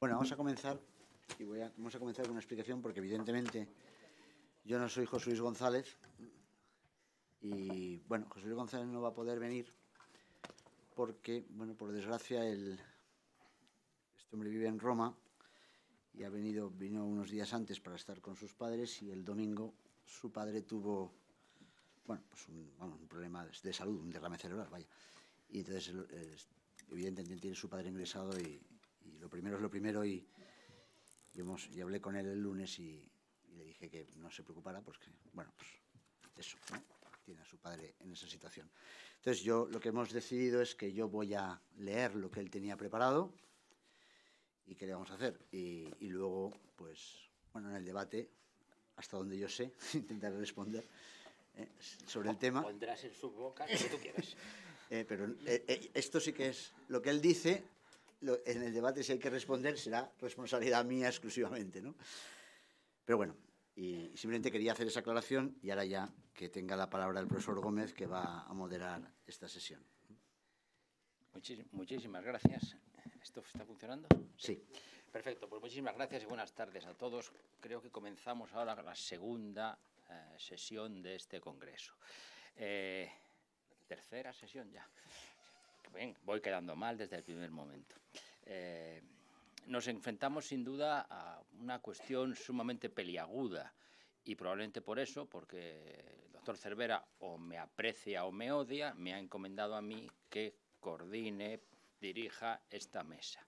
Bueno, vamos a comenzar y a, vamos a comenzar con una explicación porque evidentemente yo no soy José Luis González y bueno, José Luis González no va a poder venir porque, bueno, por desgracia el, este hombre vive en Roma y ha venido, vino unos días antes para estar con sus padres y el domingo su padre tuvo, bueno, pues un, un problema de salud, un derrame cerebral, vaya. Y entonces, eh, evidentemente, tiene su padre ingresado y, y lo primero es lo primero y, hemos, y hablé con él el lunes y, le dije que no se preocupara porque, bueno, pues eso, tiene a su padre en esa situación. Entonces yo lo que hemos decidido es que yo voy a leer lo que él tenía preparado y qué le vamos a hacer. Y, luego, pues, bueno, en el debate, hasta donde yo sé, intentaré responder eh, sobre el tema. Pondrás en su boca lo que tú quieras. Eh, pero eh, esto sí que es lo que él dice en el debate si hay que responder será responsabilidad mía exclusivamente, ¿no? Pero bueno, y simplemente quería hacer esa aclaración y ahora ya que tenga la palabra el profesor Gómez que va a moderar esta sesión. Muchísimas gracias. ¿Esto está funcionando? Sí. Perfecto, pues muchísimas gracias y buenas tardes a todos. Creo que comenzamos ahora la segunda eh, sesión de este Congreso. Eh, tercera sesión ya bien, voy quedando mal desde el primer momento. Eh, nos enfrentamos sin duda a una cuestión sumamente peliaguda y probablemente por eso, porque el doctor Cervera o me aprecia o me odia, me ha encomendado a mí que coordine, dirija esta mesa.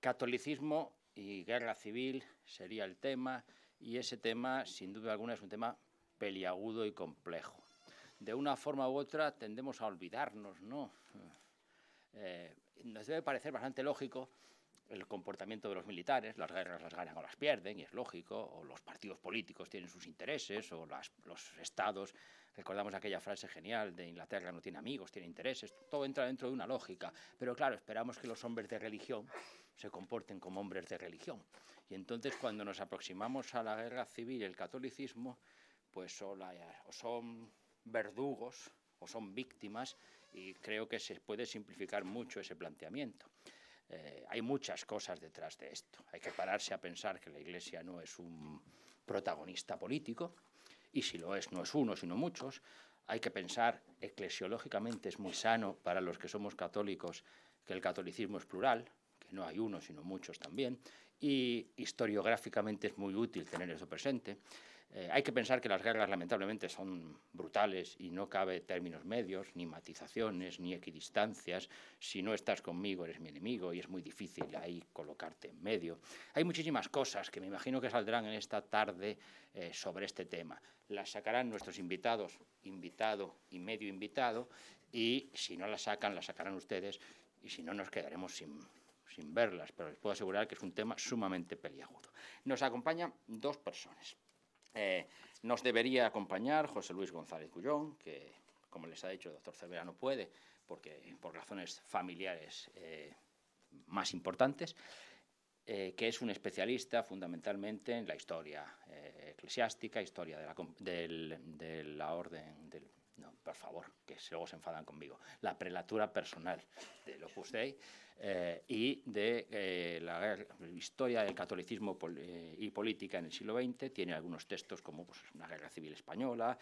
Catolicismo y guerra civil sería el tema y ese tema, sin duda alguna, es un tema peliagudo y complejo de una forma u otra tendemos a olvidarnos, ¿no? Eh, nos debe parecer bastante lógico el comportamiento de los militares, las guerras las ganan o las pierden, y es lógico, o los partidos políticos tienen sus intereses, o los estados, recordamos aquella frase genial de Inglaterra no tiene amigos, tiene intereses, todo entra dentro de una lógica, pero claro, esperamos que los hombres de religión se comporten como hombres de religión. Y entonces cuando nos aproximamos a la guerra civil, el catolicismo, pues son verdugos o son víctimas y creo que se puede simplificar mucho ese planteamiento. Eh, hay muchas cosas detrás de esto. Hay que pararse a pensar que la Iglesia no es un protagonista político y si lo es, no es uno, sino muchos. Hay que pensar, eclesiológicamente es muy sano para los que somos católicos que el catolicismo es plural, que no hay uno, sino muchos también, y historiográficamente es muy útil tener eso presente. Eh, hay que pensar que las guerras lamentablemente son brutales y no cabe términos medios, ni matizaciones, ni equidistancias. Si no estás conmigo eres mi enemigo y es muy difícil ahí colocarte en medio. Hay muchísimas cosas que me imagino que saldrán en esta tarde eh, sobre este tema. Las sacarán nuestros invitados, invitado y medio invitado, y si no las sacan, las sacarán ustedes y si no nos quedaremos sin, sin verlas, pero les puedo asegurar que es un tema sumamente peliagudo. Nos acompañan dos personas. Eh, nos debería acompañar José Luis González Cullón, que, como les ha dicho el doctor Cervera, no puede, porque por razones familiares eh, más importantes, eh, que es un especialista fundamentalmente en la historia eclesiástica, historia de la, de la orden, del, no, por favor, que luego se enfadan conmigo. La prelatura personal del Opus Dei eh, y de eh, la, historia del catolicismo eh, y política en el siglo XX. Tiene algunos textos como pues, una guerra civil española,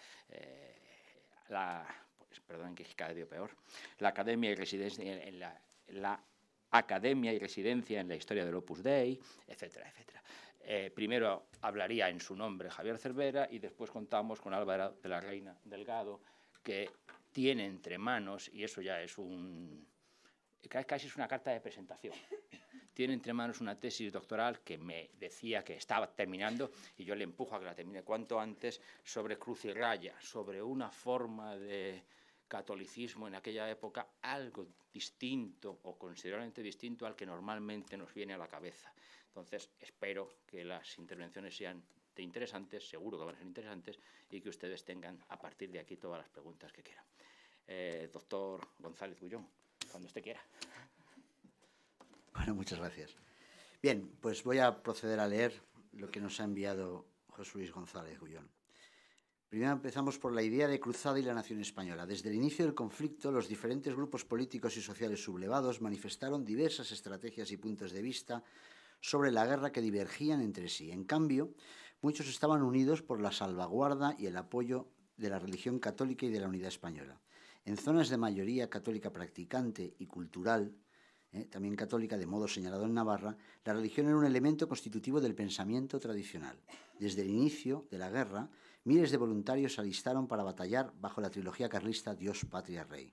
la, pues, que peor, la academia y residencia en la, academia y residencia en la historia del Opus Dei, etcétera, etcétera. primero hablaría en su nombre Javier Cervera y después contamos con Álvaro de la Reina Delgado, que tiene entre manos, y eso ya es un... casi es una carta de presentación. Tiene entre manos una tesis doctoral que me decía que estaba terminando y yo le empujo a que la termine cuanto antes sobre cruz y raya, sobre una forma de catolicismo en aquella época algo distinto o considerablemente distinto al que normalmente nos viene a la cabeza. Entonces, espero que las intervenciones sean interesantes, seguro que van a ser interesantes, y que ustedes tengan a partir de aquí todas las preguntas que quieran. Eh, doctor González Gullón, cuando usted quiera. Bueno, muchas gracias. Bien, pues voy a proceder a leer lo que nos ha enviado José Luis González Gullón. Primero empezamos por la idea de cruzada y la nación española. Desde el inicio del conflicto, los diferentes grupos políticos y sociales sublevados manifestaron diversas estrategias y puntos de vista sobre la guerra que divergían entre sí. En cambio, Muchos estaban unidos por la salvaguarda y el apoyo de la religión católica y de la unidad española. En zonas de mayoría católica practicante y cultural, eh, también católica, de modo señalado en Navarra, la religión era un elemento constitutivo del pensamiento tradicional. Desde el inicio de la guerra, miles de voluntarios se alistaron para batallar bajo la trilogía carlista Dios, Patria, Rey.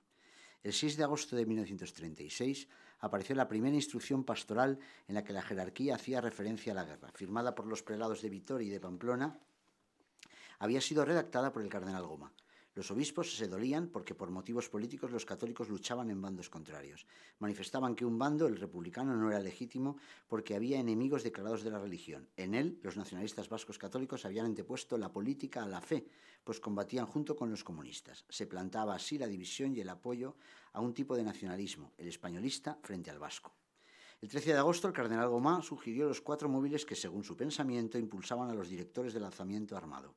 El 6 de agosto de 1936 apareció la primera instrucción pastoral en la que la jerarquía hacía referencia a la guerra, firmada por los prelados de Vitoria y de Pamplona, había sido redactada por el cardenal Goma. Los obispos se dolían porque por motivos políticos los católicos luchaban en bandos contrarios. Manifestaban que un bando, el republicano, no era legítimo porque había enemigos declarados de la religión. En él, los nacionalistas vascos católicos habían antepuesto la política a la fe, pues combatían junto con los comunistas. Se plantaba así la división y el apoyo a un tipo de nacionalismo, el españolista frente al vasco. El 13 de agosto, el cardenal Gomá sugirió los cuatro móviles que, según su pensamiento, impulsaban a los directores del lanzamiento armado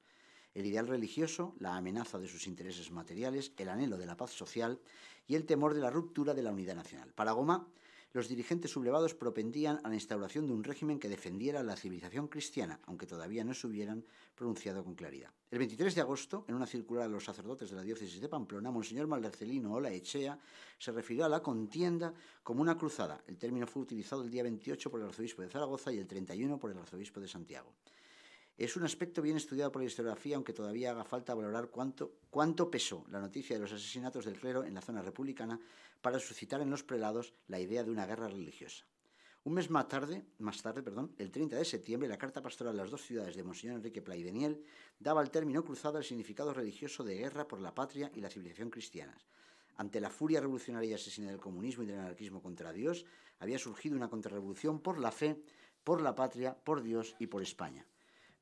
el ideal religioso, la amenaza de sus intereses materiales, el anhelo de la paz social y el temor de la ruptura de la unidad nacional. Para Goma, los dirigentes sublevados propendían a la instauración de un régimen que defendiera la civilización cristiana, aunque todavía no se hubieran pronunciado con claridad. El 23 de agosto, en una circular a los sacerdotes de la diócesis de Pamplona, Monseñor Ola Echea se refirió a la contienda como una cruzada. El término fue utilizado el día 28 por el arzobispo de Zaragoza y el 31 por el arzobispo de Santiago. Es un aspecto bien estudiado por la historiografía, aunque todavía haga falta valorar cuánto, pesó la noticia de los asesinatos del clero en la zona republicana para suscitar en los prelados la idea de una guerra religiosa. Un mes más tarde, el 30 de septiembre, la carta pastoral de las dos ciudades de Monseñor Enrique Play daba al término cruzado el significado religioso de guerra por la patria y la civilización cristiana. Ante la furia revolucionaria y asesina del comunismo y del anarquismo contra Dios, había surgido una contrarrevolución por la fe, por la patria, por Dios y por España.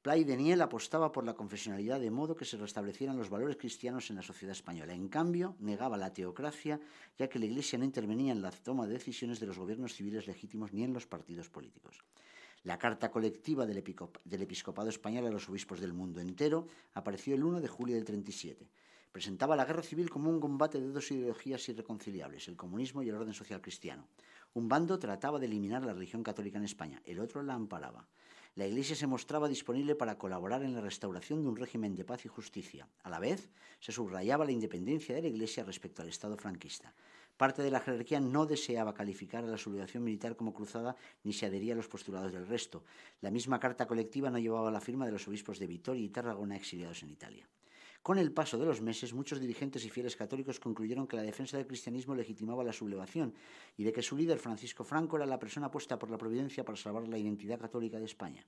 Play Daniel apostaba por la confesionalidad de modo que se restablecieran los valores cristianos en la sociedad española. En cambio, negaba la teocracia, ya que la Iglesia no intervenía en la toma de decisiones de los gobiernos civiles legítimos ni en los partidos políticos. La carta colectiva del, del episcopado español a los obispos del mundo entero apareció el 1 de julio del 37. Presentaba la guerra civil como un combate de dos ideologías irreconciliables, el comunismo y el orden social cristiano. Un bando trataba de eliminar la religión católica en España, el otro la amparaba la Iglesia se mostraba disponible para colaborar en la restauración de un régimen de paz y justicia. A la vez, se subrayaba la independencia de la Iglesia respecto al Estado franquista. Parte de la jerarquía no deseaba calificar a la sublevación militar como cruzada ni se adhería a los postulados del resto. La misma carta colectiva no llevaba la firma de los obispos de Vitoria y Tarragona exiliados en Italia. Con el paso de los meses, muchos dirigentes y fieles católicos concluyeron que la defensa del cristianismo legitimaba la sublevación y de que su líder Francisco Franco era la persona puesta por la providencia para salvar la identidad católica de España.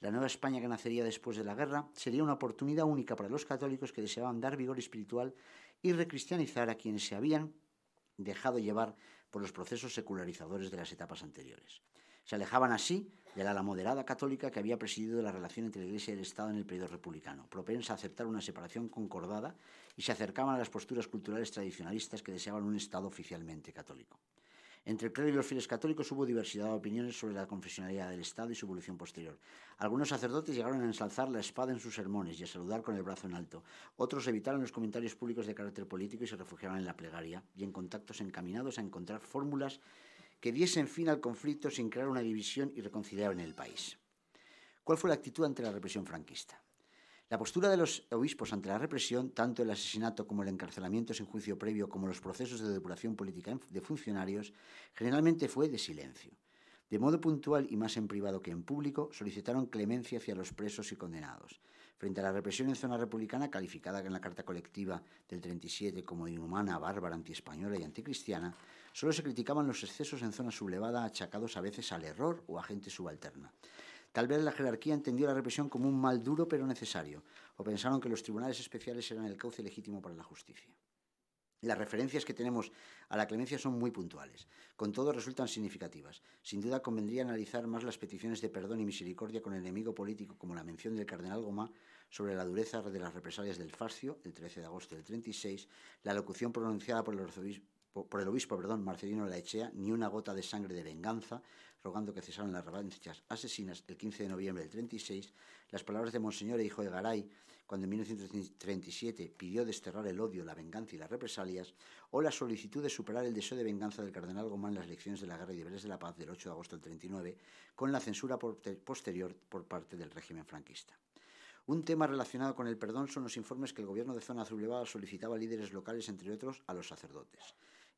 La nueva España que nacería después de la guerra sería una oportunidad única para los católicos que deseaban dar vigor espiritual y recristianizar a quienes se habían dejado llevar por los procesos secularizadores de las etapas anteriores se alejaban así de la moderada católica que había presidido la relación entre la Iglesia y el Estado en el periodo republicano, propensa a aceptar una separación concordada y se acercaban a las posturas culturales tradicionalistas que deseaban un Estado oficialmente católico. Entre el clero y los fieles católicos hubo diversidad de opiniones sobre la confesionalidad del Estado y su evolución posterior. Algunos sacerdotes llegaron a ensalzar la espada en sus sermones y a saludar con el brazo en alto. Otros evitaron los comentarios públicos de carácter político y se refugiaron en la plegaria y en contactos encaminados a encontrar fórmulas que diesen fin al conflicto sin crear una división irreconciliable en el país. ¿Cuál fue la actitud ante la represión franquista? La postura de los obispos ante la represión, tanto el asesinato como el encarcelamiento sin juicio previo, como los procesos de depuración política de funcionarios, generalmente fue de silencio. De modo puntual y más en privado que en público, solicitaron clemencia hacia los presos y condenados. Frente a la represión en zona republicana, calificada en la Carta Colectiva del 37 como inhumana, bárbara, antiespañola y anticristiana, Solo se criticaban los excesos en zona sublevada achacados a veces al error o a gente subalterna. Tal vez la jerarquía entendió la represión como un mal duro pero necesario, o pensaron que los tribunales especiales eran el cauce legítimo para la justicia. Las referencias que tenemos a la clemencia son muy puntuales. Con todo, resultan significativas. Sin duda, convendría analizar más las peticiones de perdón y misericordia con el enemigo político, como la mención del cardenal Gomá sobre la dureza de las represalias del Fascio, el 13 de agosto del 36, la locución pronunciada por el arzobispo por el obispo perdón, Marcelino Laechea, ni una gota de sangre de venganza, rogando que cesaran las revanchas asesinas el 15 de noviembre del 36, las palabras de Monseñor e hijo de Garay, cuando en 1937 pidió desterrar el odio, la venganza y las represalias, o la solicitud de superar el deseo de venganza del cardenal Gomán en las elecciones de la Guerra y Deberes de la Paz del 8 de agosto del 39, con la censura posterior por parte del régimen franquista. Un tema relacionado con el perdón son los informes que el gobierno de Zona Azul solicitaba a líderes locales, entre otros, a los sacerdotes.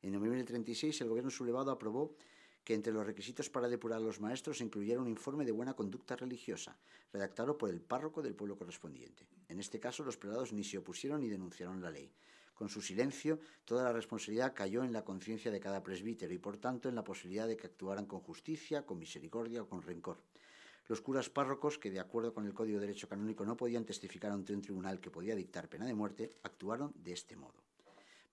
En noviembre el gobierno sublevado aprobó que entre los requisitos para depurar a los maestros se incluyera un informe de buena conducta religiosa, redactado por el párroco del pueblo correspondiente. En este caso, los prelados ni se opusieron ni denunciaron la ley. Con su silencio, toda la responsabilidad cayó en la conciencia de cada presbítero y, por tanto, en la posibilidad de que actuaran con justicia, con misericordia o con rencor. Los curas párrocos, que de acuerdo con el Código de Derecho Canónico no podían testificar ante un tribunal que podía dictar pena de muerte, actuaron de este modo.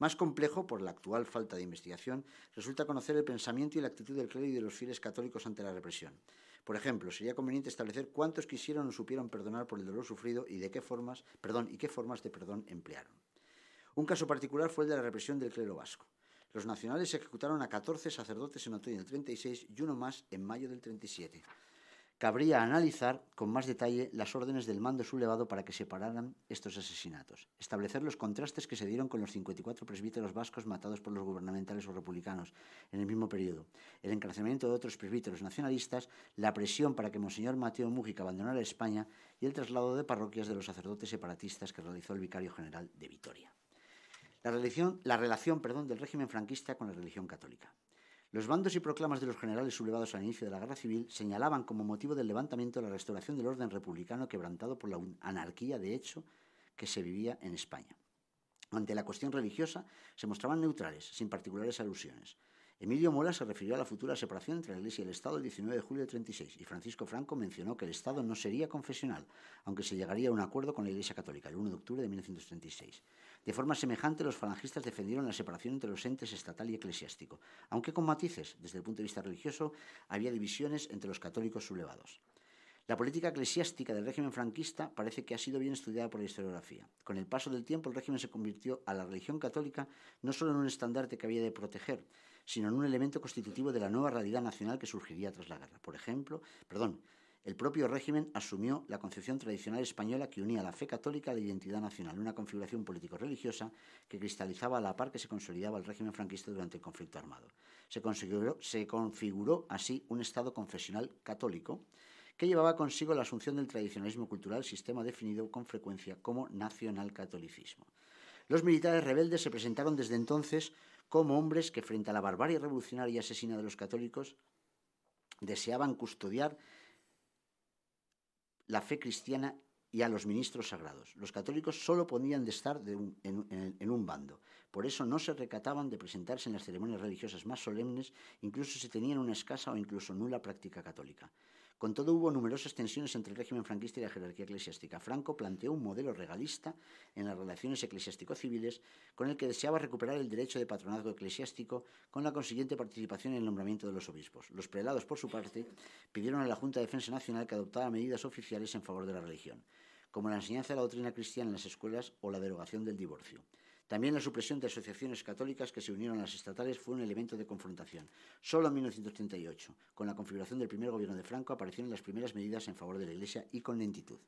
Más complejo, por la actual falta de investigación, resulta conocer el pensamiento y la actitud del clero y de los fieles católicos ante la represión. Por ejemplo, sería conveniente establecer cuántos quisieron o supieron perdonar por el dolor sufrido y de qué formas, perdón, y qué formas de perdón emplearon. Un caso particular fue el de la represión del clero vasco. Los nacionales ejecutaron a 14 sacerdotes en otoño del 36 y uno más en mayo del 37 cabría analizar con más detalle las órdenes del mando sublevado para que separaran estos asesinatos, establecer los contrastes que se dieron con los 54 presbíteros vascos matados por los gubernamentales o republicanos en el mismo periodo, el encarcelamiento de otros presbíteros nacionalistas, la presión para que Monseñor Mateo Mújica abandonara España y el traslado de parroquias de los sacerdotes separatistas que realizó el vicario general de Vitoria. La, la relación perdón, del régimen franquista con la religión católica. Los bandos y proclamas de los generales sublevados al inicio de la guerra civil señalaban como motivo del levantamiento la restauración del orden republicano quebrantado por la anarquía de hecho que se vivía en España. Ante la cuestión religiosa se mostraban neutrales, sin particulares alusiones. Emilio Mola se refirió a la futura separación entre la Iglesia y el Estado el 19 de julio de 36 y Francisco Franco mencionó que el Estado no sería confesional, aunque se llegaría a un acuerdo con la Iglesia Católica el 1 de octubre de 1936. De forma semejante, los falangistas defendieron la separación entre los entes estatal y eclesiástico, aunque con matices, desde el punto de vista religioso, había divisiones entre los católicos sublevados. La política eclesiástica del régimen franquista parece que ha sido bien estudiada por la historiografía. Con el paso del tiempo, el régimen se convirtió a la religión católica no solo en un estandarte que había de proteger, sino en un elemento constitutivo de la nueva realidad nacional que surgiría tras la guerra. Por ejemplo, perdón, el propio régimen asumió la concepción tradicional española que unía la fe católica a la identidad nacional, una configuración político-religiosa que cristalizaba a la par que se consolidaba el régimen franquista durante el conflicto armado. Se configuró, así un Estado confesional católico que llevaba consigo la asunción del tradicionalismo cultural, sistema definido con frecuencia como nacionalcatolicismo. Los militares rebeldes se presentaron desde entonces como hombres que frente a la barbarie revolucionaria y asesina de los católicos deseaban custodiar la fe cristiana y a los ministros sagrados. Los católicos solo podían de estar en, un bando. Por eso no se recataban de presentarse en las ceremonias religiosas más solemnes, incluso si tenían una escasa o incluso nula práctica católica. Con todo, hubo numerosas tensiones entre el régimen franquista y la jerarquía eclesiástica. Franco planteó un modelo regalista en las relaciones eclesiástico-civiles con el que deseaba recuperar el derecho de patronazgo eclesiástico con la consiguiente participación en el nombramiento de los obispos. Los prelados, por su parte, pidieron a la Junta de Defensa Nacional que adoptara medidas oficiales en favor de la religión, como la enseñanza de la doctrina cristiana en las escuelas o la derogación del divorcio. También la supresión de asociaciones católicas que se unieron a las estatales fue un elemento de confrontación. Solo en 1938, con la configuración del primer gobierno de Franco, aparecieron las primeras medidas en favor de la Iglesia y con lentitud.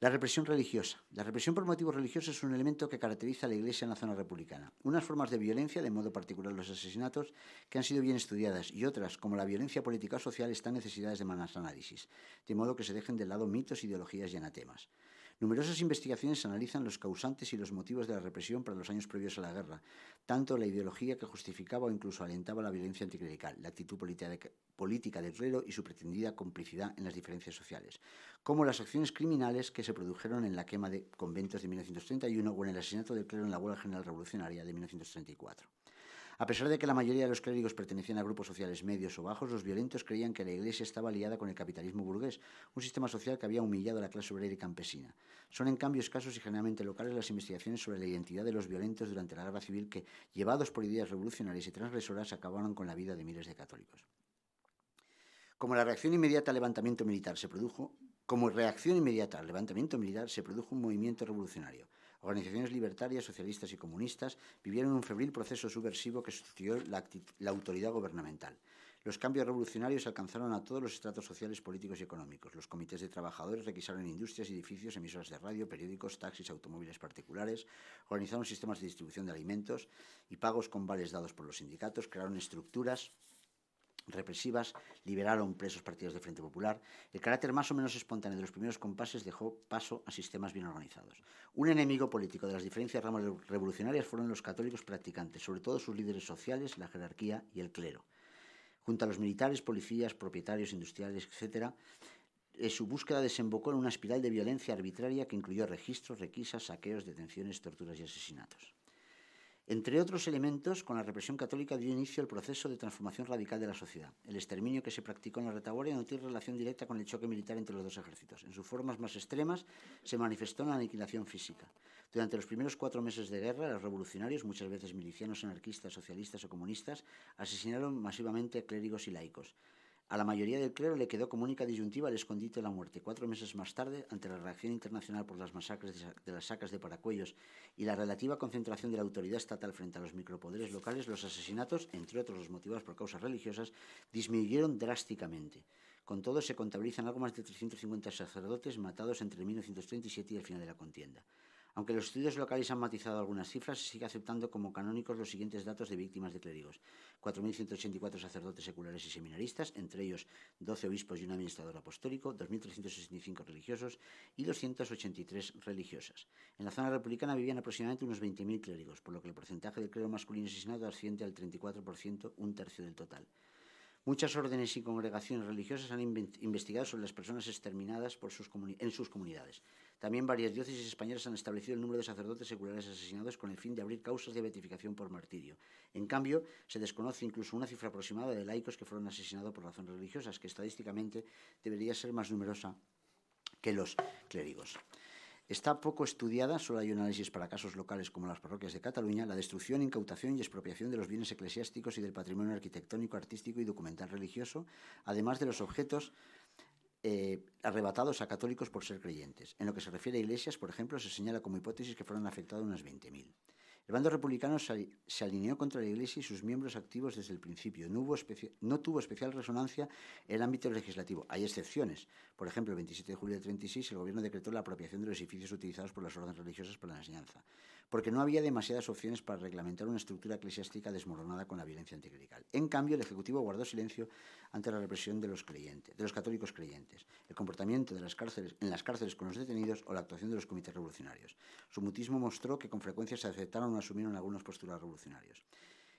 La represión religiosa. La represión por motivos religiosos es un elemento que caracteriza a la Iglesia en la zona republicana. Unas formas de violencia, de modo particular los asesinatos, que han sido bien estudiadas, y otras, como la violencia política o social, están necesidades de más análisis, de modo que se dejen de lado mitos, ideologías y anatemas. Numerosas investigaciones analizan los causantes y los motivos de la represión para los años previos a la guerra, tanto la ideología que justificaba o incluso alentaba la violencia anticlerical, la actitud política de clero y su pretendida complicidad en las diferencias sociales, como las acciones criminales que se produjeron en la quema de conventos de 1931 o en el asesinato del clero en la huelga general revolucionaria de 1934. A pesar de que la mayoría de los clérigos pertenecían a grupos sociales medios o bajos, los violentos creían que la Iglesia estaba aliada con el capitalismo burgués, un sistema social que había humillado a la clase obrera y campesina. Son en cambio escasos y generalmente locales las investigaciones sobre la identidad de los violentos durante la guerra civil que, llevados por ideas revolucionarias y transgresoras, acabaron con la vida de miles de católicos. Como la reacción inmediata al levantamiento militar se produjo, como reacción inmediata al levantamiento militar se produjo un movimiento revolucionario. Organizaciones libertarias, socialistas y comunistas vivieron un febril proceso subversivo que sustituyó la, autoridad gubernamental. Los cambios revolucionarios alcanzaron a todos los estratos sociales, políticos y económicos. Los comités de trabajadores requisaron industrias, edificios, emisoras de radio, periódicos, taxis, automóviles particulares, organizaron sistemas de distribución de alimentos y pagos con vales dados por los sindicatos, crearon estructuras represivas liberaron presos partidos de Frente Popular, el carácter más o menos espontáneo de los primeros compases dejó paso a sistemas bien organizados. Un enemigo político de las diferencias ramas revolucionarias fueron los católicos practicantes, sobre todo sus líderes sociales, la jerarquía y el clero. Junto a los militares, policías, propietarios, industriales, etc., eh, su búsqueda desembocó en una espiral de violencia arbitraria que incluyó registros, requisas, saqueos, detenciones, torturas y asesinatos. Entre otros elementos, con la represión católica dio inicio el proceso de transformación radical de la sociedad. El exterminio que se practicó en la retaguardia no tiene relación directa con el choque militar entre los dos ejércitos. En sus formas más extremas se manifestó en la aniquilación física. Durante los primeros cuatro meses de guerra, los revolucionarios, muchas veces milicianos, anarquistas, socialistas o comunistas, asesinaron masivamente a clérigos y laicos. A la mayoría del clero le quedó como única disyuntiva el escondite de la muerte. Cuatro meses más tarde, ante la reacción internacional por las masacres de las sacas de Paracuellos y la relativa concentración de la autoridad estatal frente a los micropoderes locales, los asesinatos, entre otros los motivados por causas religiosas, disminuyeron drásticamente. Con todo, se contabilizan algo más de 350 sacerdotes matados entre 1937 y el final de la contienda. Aunque los estudios locales han matizado algunas cifras, se sigue aceptando como canónicos los siguientes datos de víctimas de clérigos. 4.184 sacerdotes seculares y seminaristas, entre ellos 12 obispos y un administrador apostólico, 2.365 religiosos y 283 religiosas. En la zona republicana vivían aproximadamente unos 20.000 clérigos, por lo que el porcentaje del clero masculino asesinado asciende al 34%, un tercio del total. Muchas órdenes y congregaciones religiosas han investigado sobre las personas exterminadas en sus comunidades. También varias diócesis españolas han establecido el número de sacerdotes seculares asesinados con el fin de abrir causas de beatificación por martirio. En cambio, se desconoce incluso una cifra aproximada de laicos que fueron asesinados por razones religiosas, que estadísticamente debería ser más numerosa que los clérigos. Está poco estudiada, solo hay un análisis para casos locales como las parroquias de Cataluña, la destrucción, incautación y expropiación de los bienes eclesiásticos y del patrimonio arquitectónico, artístico y documental religioso, además de los objetos eh, arrebatados a católicos por ser creyentes. En lo que se refiere a iglesias, por ejemplo, se señala como hipótesis que fueron afectadas unas 20.000. El bando republicano se alineó contra la Iglesia y sus miembros activos desde el principio. No, no, tuvo especial resonancia en el ámbito legislativo. Hay excepciones. Por ejemplo, el 27 de julio de 36 el gobierno decretó la apropiación de los edificios utilizados por las órdenes religiosas para la enseñanza porque no había demasiadas opciones para reglamentar una estructura eclesiástica desmoronada con la violencia anticlerical. En cambio, el Ejecutivo guardó silencio ante la represión de los, creyentes, de los católicos creyentes, el comportamiento de las cárceles, en las cárceles con los detenidos o la actuación de los comités revolucionarios. Su mutismo mostró que con frecuencia se aceptaron o asumieron algunas posturas revolucionarios.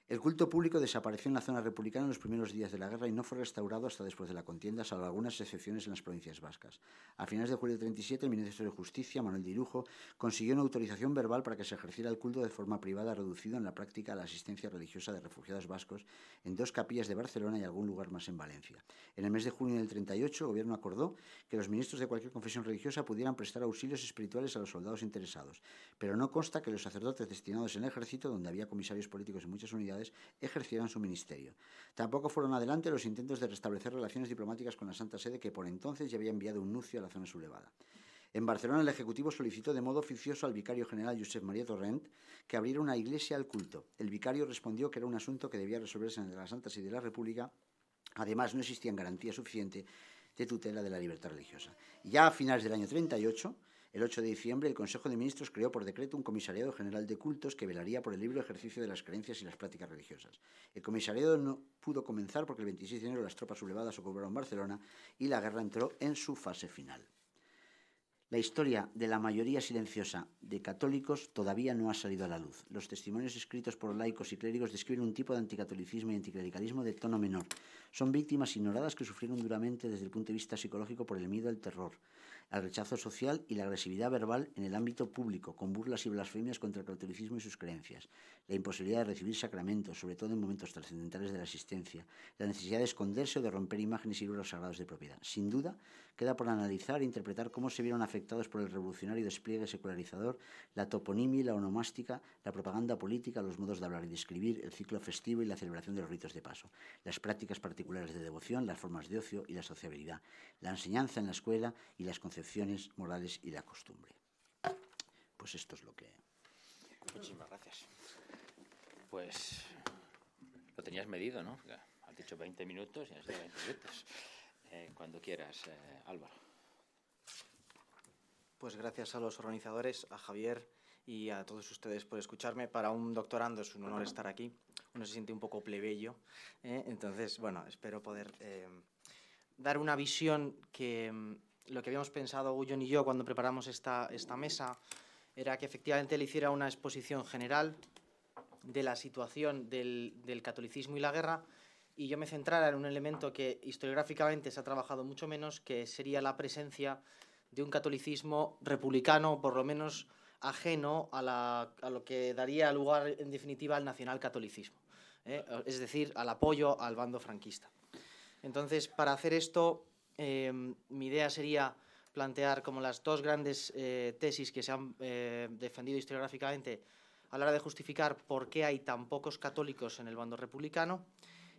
El culto público desapareció en la zona republicana en los primeros días de la guerra y no fue restaurado hasta después de la contienda, salvo algunas excepciones en las provincias vascas. A finales de julio de 37, el ministro de Justicia, Manuel Dirujo, consiguió una autorización verbal para que se ejerciera el culto de forma privada, reducido en la práctica a la asistencia religiosa de refugiados vascos en dos capillas de Barcelona y algún lugar más en Valencia. En el mes de junio del 38, el gobierno acordó que los ministros de cualquier confesión religiosa pudieran prestar auxilios espirituales a los soldados interesados, pero no consta que los sacerdotes destinados en el ejército, donde había comisarios políticos en muchas unidades, ejercieran su ministerio. Tampoco fueron adelante los intentos de restablecer relaciones diplomáticas con la Santa Sede, que por entonces ya había enviado un nuncio a la zona sublevada. En Barcelona, el Ejecutivo solicitó de modo oficioso al vicario general Josep María Torrent que abriera una iglesia al culto. El vicario respondió que era un asunto que debía resolverse entre la Santa Sede y la República. Además, no existían garantías suficientes de tutela de la libertad religiosa. Ya a finales del año 38, el 8 de diciembre, el Consejo de Ministros creó por decreto un comisariado general de cultos que velaría por el libre ejercicio de las creencias y las prácticas religiosas. El comisariado no pudo comenzar porque el 26 de enero las tropas sublevadas ocuparon Barcelona y la guerra entró en su fase final. La historia de la mayoría silenciosa de católicos todavía no ha salido a la luz. Los testimonios escritos por laicos y clérigos describen un tipo de anticatolicismo y anticlericalismo de tono menor. Son víctimas ignoradas que sufrieron duramente desde el punto de vista psicológico por el miedo al terror, al rechazo social y la agresividad verbal en el ámbito público, con burlas y blasfemias contra el catolicismo y sus creencias, la imposibilidad de recibir sacramentos, sobre todo en momentos trascendentales de la existencia, la necesidad de esconderse o de romper imágenes y libros sagrados de propiedad. Sin duda, Queda por analizar e interpretar cómo se vieron afectados por el revolucionario despliegue secularizador, la toponimia y la onomástica, la propaganda política, los modos de hablar y de escribir, el ciclo festivo y la celebración de los ritos de paso, las prácticas particulares de devoción, las formas de ocio y la sociabilidad, la enseñanza en la escuela y las concepciones morales y la costumbre. Pues esto es lo que... Muchísimas gracias. Pues lo tenías medido, ¿no? Has dicho 20 minutos y has dicho 20 minutos. Eh, cuando quieras, eh, Álvaro. Pues gracias a los organizadores, a Javier y a todos ustedes por escucharme. Para un doctorando es un honor estar aquí. Uno se siente un poco plebeyo. ¿eh? Entonces, bueno, espero poder dar una visión que mm, lo que habíamos pensado Gullón y yo cuando preparamos esta, esta mesa era que efectivamente le hiciera una exposición general de la situación del, del catolicismo y la guerra, y yo me centrara en un elemento que historiográficamente se ha trabajado mucho menos, que sería la presencia de un catolicismo republicano, por lo menos ajeno a, lo que daría lugar, en definitiva, al nacionalcatolicismo, ¿eh? es decir, al apoyo al bando franquista. Entonces, para hacer esto, em, mi idea sería plantear como las dos grandes eh, tesis que se han eh, defendido historiográficamente a la hora de justificar por qué hay tan pocos católicos en el bando republicano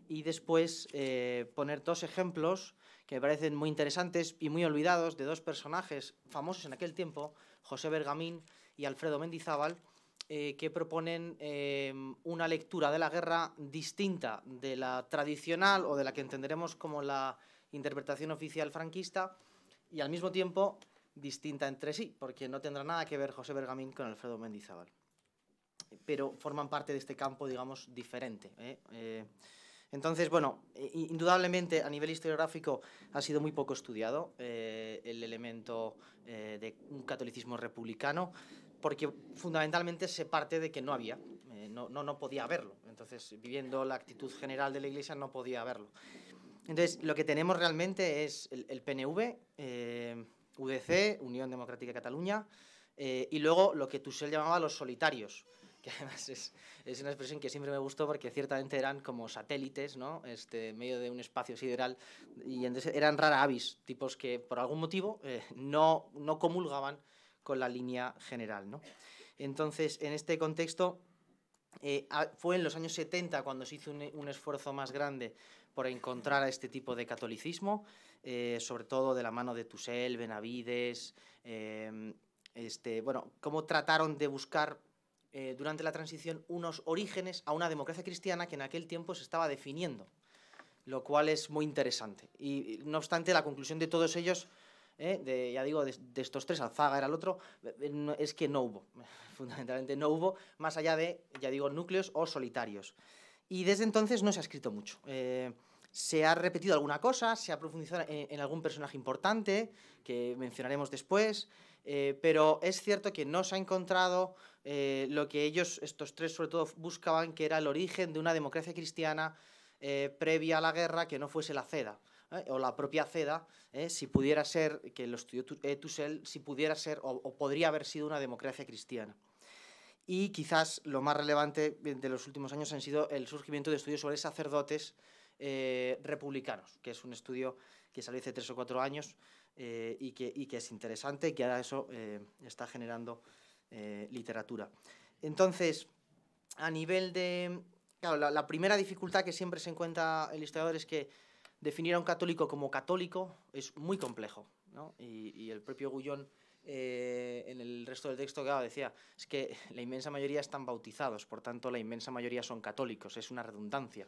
y después eh, poner dos ejemplos que me parecen muy interesantes y muy olvidados de dos personajes famosos en aquel tiempo, José Bergamín y Alfredo Mendizábal, eh, que proponen eh, una lectura de la guerra distinta de la tradicional o de la que entenderemos como la interpretación oficial franquista y al mismo tiempo distinta entre sí, porque no tendrá nada que ver José Bergamín con Alfredo Mendizábal. Pero forman parte de este campo, digamos, diferente. Entonces, bueno, indudablemente a nivel historiográfico ha sido muy poco estudiado eh, el elemento eh, de un catolicismo republicano, porque fundamentalmente se parte de que no había, eh, no, no, podía haberlo. Entonces, viviendo la actitud general de la Iglesia, no podía haberlo. Entonces, lo que tenemos realmente es el, PNV, UDC, Unión Democrática de Cataluña, y luego lo que Tussell llamaba los solitarios, que además es, una expresión que siempre me gustó porque ciertamente eran como satélites, ¿no? Este, medio de un espacio sideral, y entonces eran rara avis, tipos que por algún motivo eh, no, no comulgaban con la línea general, Entonces, en este contexto, eh, fue en los años 70 cuando se hizo un, esfuerzo más grande por encontrar a este tipo de catolicismo, eh, sobre todo de la mano de Tusel, Benavides, este, bueno, cómo trataron de buscar eh, durante la transición unos orígenes a una democracia cristiana que en aquel tiempo se estaba definiendo, lo cual es muy interesante. Y no obstante, la conclusión de todos ellos, eh, de, ya digo, de, estos tres, Alzaga era el otro, eh, es que no hubo, fundamentalmente no hubo, más allá de, ya digo, núcleos o solitarios. Y desde entonces no se ha escrito mucho. se ha repetido alguna cosa, se ha profundizado en, algún personaje importante que mencionaremos después, pero es cierto que no se ha encontrado eh, lo que ellos, estos tres sobre todo, buscaban, que era el origen de una democracia cristiana eh, previa a la guerra que no fuese la CEDA. ¿eh? o la propia CEDA, si pudiera ser, que lo estudió Tussell, si pudiera ser o, podría haber sido una democracia cristiana. Y quizás lo más relevante de los últimos años han sido el surgimiento de estudios sobre sacerdotes republicanos, que es un estudio que salió hace tres o cuatro años y, que, que, es interesante y que ahora eso está generando eh, literatura. Entonces, a nivel de... Claro, la, primera dificultad que siempre se encuentra el historiador es que definir a un católico como católico es muy complejo. ¿no? Y, el propio Gullón, eh, en el resto del texto, decía, es que la inmensa mayoría están bautizados, por tanto, la inmensa mayoría son católicos, es una redundancia.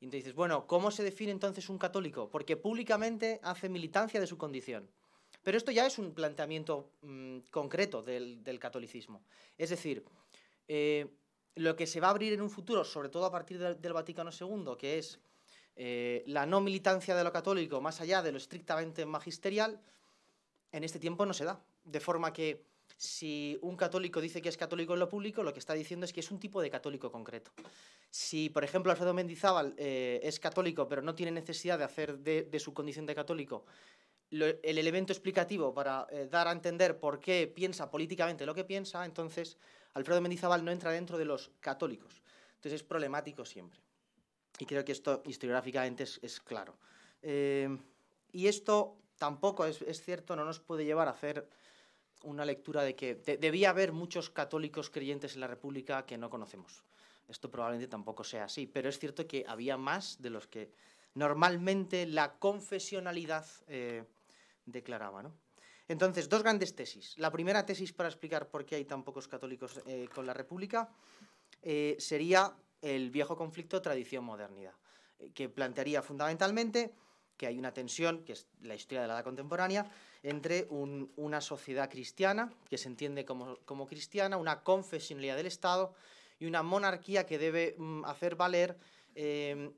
Y entonces dices, bueno, ¿cómo se define entonces un católico? Porque públicamente hace militancia de su condición. Pero esto ya es un planteamiento mm, concreto del, catolicismo. Es decir, eh, lo que se va a abrir en un futuro, sobre todo a partir del Vaticano II, que es eh, la no militancia de lo católico más allá de lo estrictamente magisterial, en este tiempo no se da. De forma que si un católico dice que es católico en lo público, lo que está diciendo es que es un tipo de católico concreto. Si, por ejemplo, Alfredo Mendizábal eh, es católico pero no tiene necesidad de hacer de su condición de católico el elemento explicativo para eh, dar a entender por qué piensa políticamente lo que piensa, entonces Alfredo Mendizábal no entra dentro de los católicos. Entonces es problemático siempre. Y creo que esto historiográficamente es, claro. Eh, y esto tampoco es, cierto, no nos puede llevar a hacer una lectura de que debía haber muchos católicos creyentes en la República que no conocemos. Esto probablemente tampoco sea así, pero es cierto que había más de los que normalmente la confesionalidad eh, declaraba. ¿no? Entonces, dos grandes tesis. La primera tesis para explicar por qué hay tan pocos católicos eh, con la República eh, sería el viejo conflicto tradición-modernidad, eh, que plantearía fundamentalmente que hay una tensión, que es la historia de la edad contemporánea, entre una sociedad cristiana, que se entiende como, cristiana, una confesionalidad del Estado y una monarquía que debe mm, hacer valer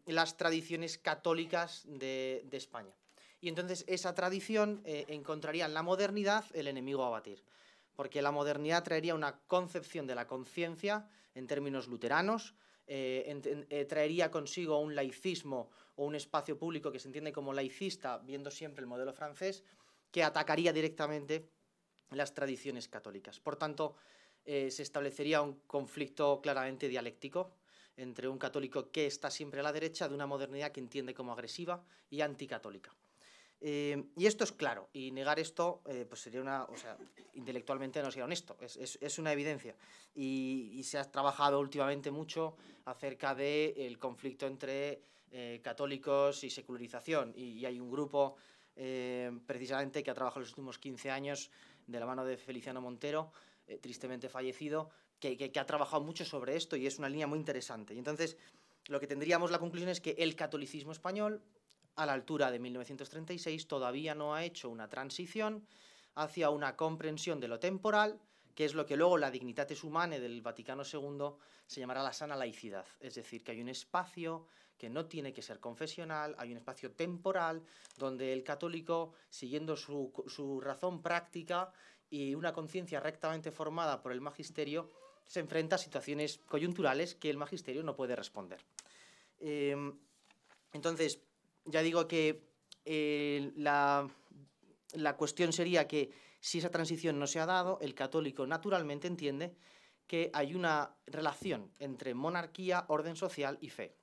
las tradiciones católicas de España. Y entonces esa tradición eh, encontraría en la modernidad el enemigo a batir, porque la modernidad traería una concepción de la conciencia en términos luteranos, eh, eh, traería consigo un laicismo o un espacio público que se entiende como laicista, viendo siempre el modelo francés, que atacaría directamente las tradiciones católicas. Por tanto, se establecería un conflicto claramente dialéctico entre un católico que está siempre a la derecha de una modernidad que entiende como agresiva y anticatólica. Eh, y esto es claro, y negar esto eh, pues sería una, o sea, intelectualmente no sería honesto, es, una evidencia. Y, se ha trabajado últimamente mucho acerca del el conflicto entre eh, católicos y secularización, y, hay un grupo precisamente que ha trabajado los últimos 15 años de la mano de Feliciano Montero, tristemente fallecido, que, que ha trabajado mucho sobre esto y es una línea muy interesante. Y entonces lo que tendríamos la conclusión es que el catolicismo español a la altura de 1936 todavía no ha hecho una transición hacia una comprensión de lo temporal, que es lo que luego la Dignitatis Humanae del Vaticano II se llamará la sana laicidad. Es decir, que hay un espacio que no tiene que ser confesional, hay un espacio temporal donde el católico, siguiendo su, razón práctica y una conciencia rectamente formada por el magisterio, se enfrenta a situaciones coyunturales que el magisterio no puede responder. Em, entonces, ya digo que eh, la, cuestión sería que si esa transición no se ha dado, el católico naturalmente entiende que hay una relación entre monarquía, orden social y fe.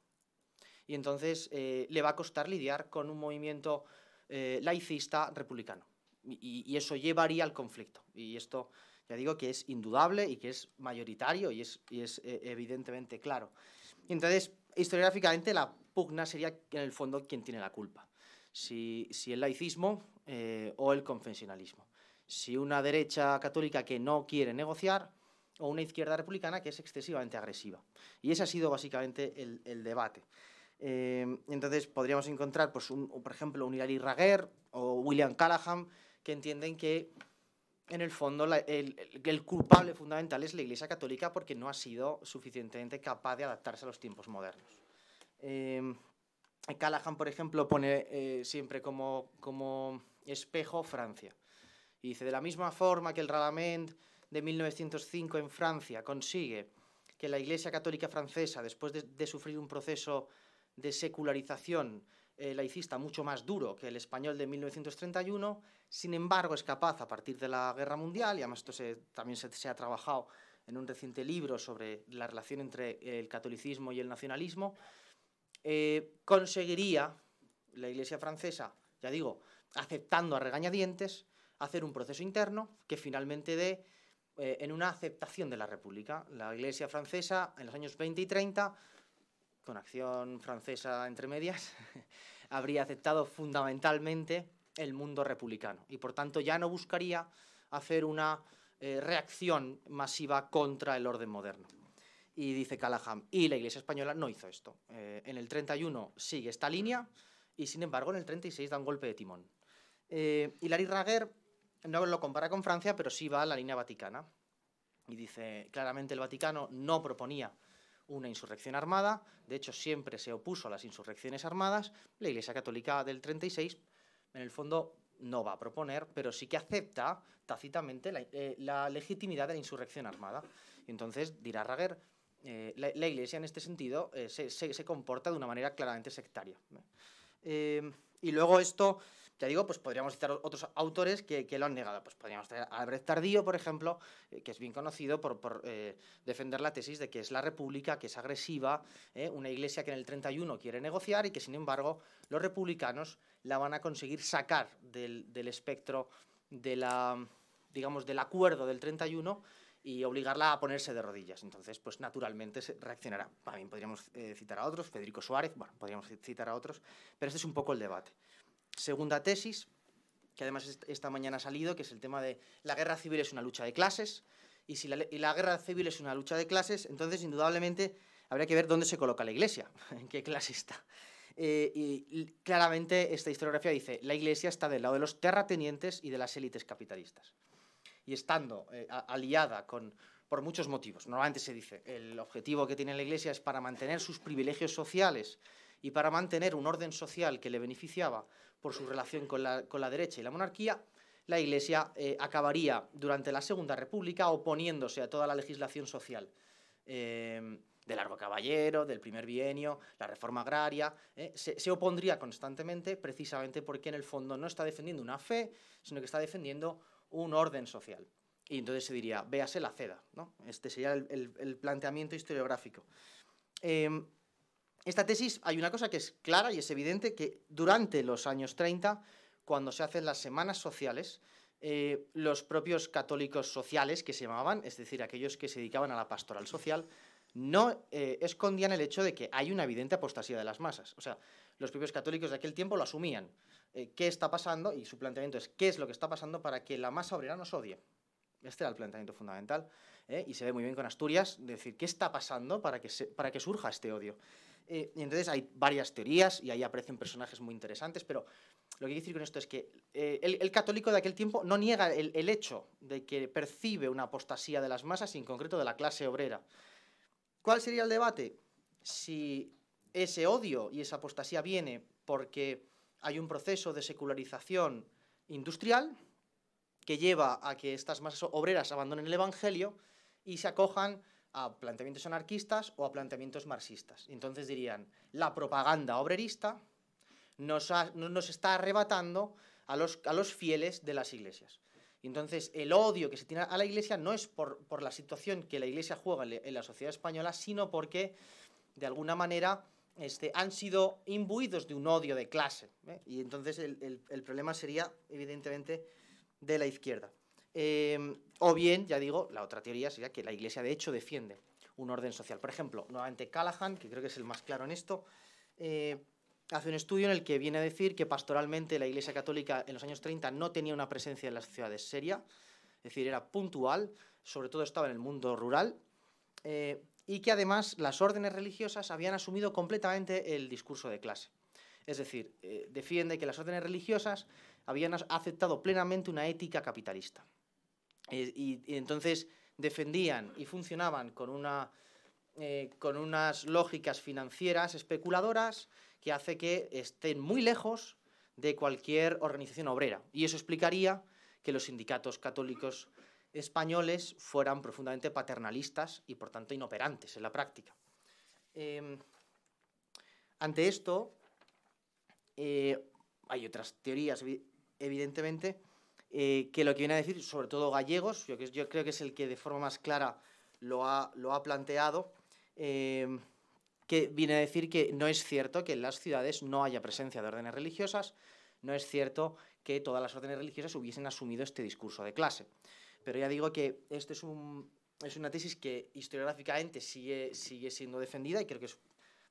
Y entonces eh, le va a costar lidiar con un movimiento eh, laicista republicano. Y, eso llevaría al conflicto. Y esto, ya digo, que es indudable y que es mayoritario y es, evidentemente claro. Entonces, historiográficamente, la pugna sería en el fondo quien tiene la culpa. Si, el laicismo eh, o el confesionalismo. Si una derecha católica que no quiere negociar o una izquierda republicana que es excesivamente agresiva. Y ese ha sido básicamente el, debate. Eh, entonces podríamos encontrar, pues, por ejemplo, un Hilary Rager o William Callaghan que entienden que en el fondo el, culpable fundamental es la Iglesia Católica porque no ha sido suficientemente capaz de adaptarse a los tiempos modernos. Eh, Callahan, por ejemplo, pone eh, siempre como, espejo Francia. Y dice, de la misma forma que el Ralament de 1905 en Francia consigue que la Iglesia Católica Francesa, después de, sufrir un proceso de secularización eh, laicista mucho más duro que el español de 1931, sin embargo es capaz a partir de la Guerra Mundial, y además esto también se ha trabajado en un reciente libro sobre la relación entre el catolicismo y el nacionalismo, eh, conseguiría la Iglesia francesa, ya digo, aceptando a regañadientes, hacer un proceso interno que finalmente dé eh, en una aceptación de la República. La Iglesia francesa en los años 20 y 30, con acción francesa entre medias, habría aceptado fundamentalmente el mundo republicano y por tanto ya no buscaría hacer una eh, reacción masiva contra el orden moderno. Y dice Callahan, y la Iglesia española no hizo esto. Eh, en el 31 sigue esta línea y sin embargo en el 36 da un golpe de timón. Eh, Hilary Rager no lo compara con Francia, pero sí va a la línea vaticana. Y dice, claramente el Vaticano no proponía una insurrección armada, de hecho siempre se opuso a las insurrecciones armadas, la Iglesia Católica del 36 en el fondo no va a proponer, pero sí que acepta tácitamente la, eh, la legitimidad de la insurrección armada. Y entonces dirá Rager, eh, la, Iglesia en este sentido eh, se, comporta de una manera claramente sectaria. Em, y luego esto, ya digo, pues podríamos citar otros autores que, lo han negado. Pues podríamos citar a Albrecht Tardío, por ejemplo, eh, que es bien conocido por, defender la tesis de que es la República, que es agresiva, una Iglesia que en el 31 quiere negociar y que, sin embargo, los republicanos la van a conseguir sacar del, espectro de la, digamos, del acuerdo del 31 y obligarla a ponerse de rodillas. Entonces, pues naturalmente reaccionará. También podríamos eh, citar a otros, Federico Suárez, bueno, podríamos citar a otros, pero este es un poco el debate. Segunda tesis, que además esta mañana ha salido, que es el tema de la guerra civil es una lucha de clases, y si la, guerra civil es una lucha de clases, entonces indudablemente habría que ver dónde se coloca la Iglesia, en qué clase está. Eh, y claramente esta historiografía dice, la Iglesia está del lado de los terratenientes y de las élites capitalistas y estando eh, aliada con, por muchos motivos. Normalmente se dice, el objetivo que tiene la Iglesia es para mantener sus privilegios sociales y para mantener un orden social que le beneficiaba por su relación con la, derecha y la monarquía, la Iglesia eh, acabaría durante la Segunda República oponiéndose a toda la legislación social. Em, del Arbo Caballero, del primer bienio, la reforma agraria, eh, se, opondría constantemente precisamente porque en el fondo no está defendiendo una fe, sino que está defendiendo un orden social. Y entonces se diría, véase la ceda. ¿no? Este sería el, planteamiento historiográfico. Em, esta tesis hay una cosa que es clara y es evidente, que durante los años 30, cuando se hacen las semanas sociales, eh, los propios católicos sociales que se llamaban, es decir, aquellos que se dedicaban a la pastoral social, no eh, escondían el hecho de que hay una evidente apostasía de las masas. O sea, los propios católicos de aquel tiempo lo asumían. Eh, qué está pasando, y su planteamiento es qué es lo que está pasando para que la masa obrera nos odie. Este era el planteamiento fundamental, ¿eh? y se ve muy bien con Asturias, decir, ¿qué está pasando para que, para que surja este odio? Eh, y entonces hay varias teorías y ahí aparecen personajes muy interesantes, pero lo que quiero decir con esto es que el, católico de aquel tiempo no niega el, el, hecho de que percibe una apostasía de las masas y en concreto de la clase obrera. ¿Cuál sería el debate? Si ese odio y esa apostasía viene porque hay un proceso de secularización industrial que lleva a que estas masas obreras abandonen el Evangelio y se acojan a planteamientos anarquistas o a planteamientos marxistas. Entonces dirían, la propaganda obrerista nos, está arrebatando a los, fieles de las iglesias. Entonces, el odio que se tiene a la iglesia no es por la situación que la iglesia juega en la sociedad española, sino porque, de alguna manera, este, han sido imbuidos de un odio de clase. ¿eh? Y entonces el, problema sería, evidentemente, de la izquierda. Eh, o bien, ya digo, la otra teoría sería que la Iglesia de hecho defiende un orden social. Por ejemplo, nuevamente Callahan, que creo que es el más claro en esto, eh, hace un estudio en el que viene a decir que pastoralmente la Iglesia Católica en los años 30 no tenía una presencia en las ciudades seria, es decir, era puntual, sobre todo estaba en el mundo rural, eh, y que además las órdenes religiosas habían asumido completamente el discurso de clase. Es decir, eh, defiende que las órdenes religiosas habían aceptado plenamente una ética capitalista. Eh, y, entonces defendían y funcionaban con, eh, con unas lógicas financieras especuladoras que hace que estén muy lejos de cualquier organización obrera. Y eso explicaría que los sindicatos católicos españoles fueran profundamente paternalistas y por tanto inoperantes en la práctica. Em, ante esto, eh, hay otras teorías, evidentemente, eh, que lo que viene a decir, sobre todo gallegos, yo, creo que es el que de forma más clara lo ha, planteado, em, que viene a decir que no es cierto que en las ciudades no haya presencia de órdenes religiosas, no es cierto que todas las órdenes religiosas hubiesen asumido este discurso de clase. Pero ya digo que esto es, un, es una tesis que historiográficamente sigue, sigue siendo defendida y creo que es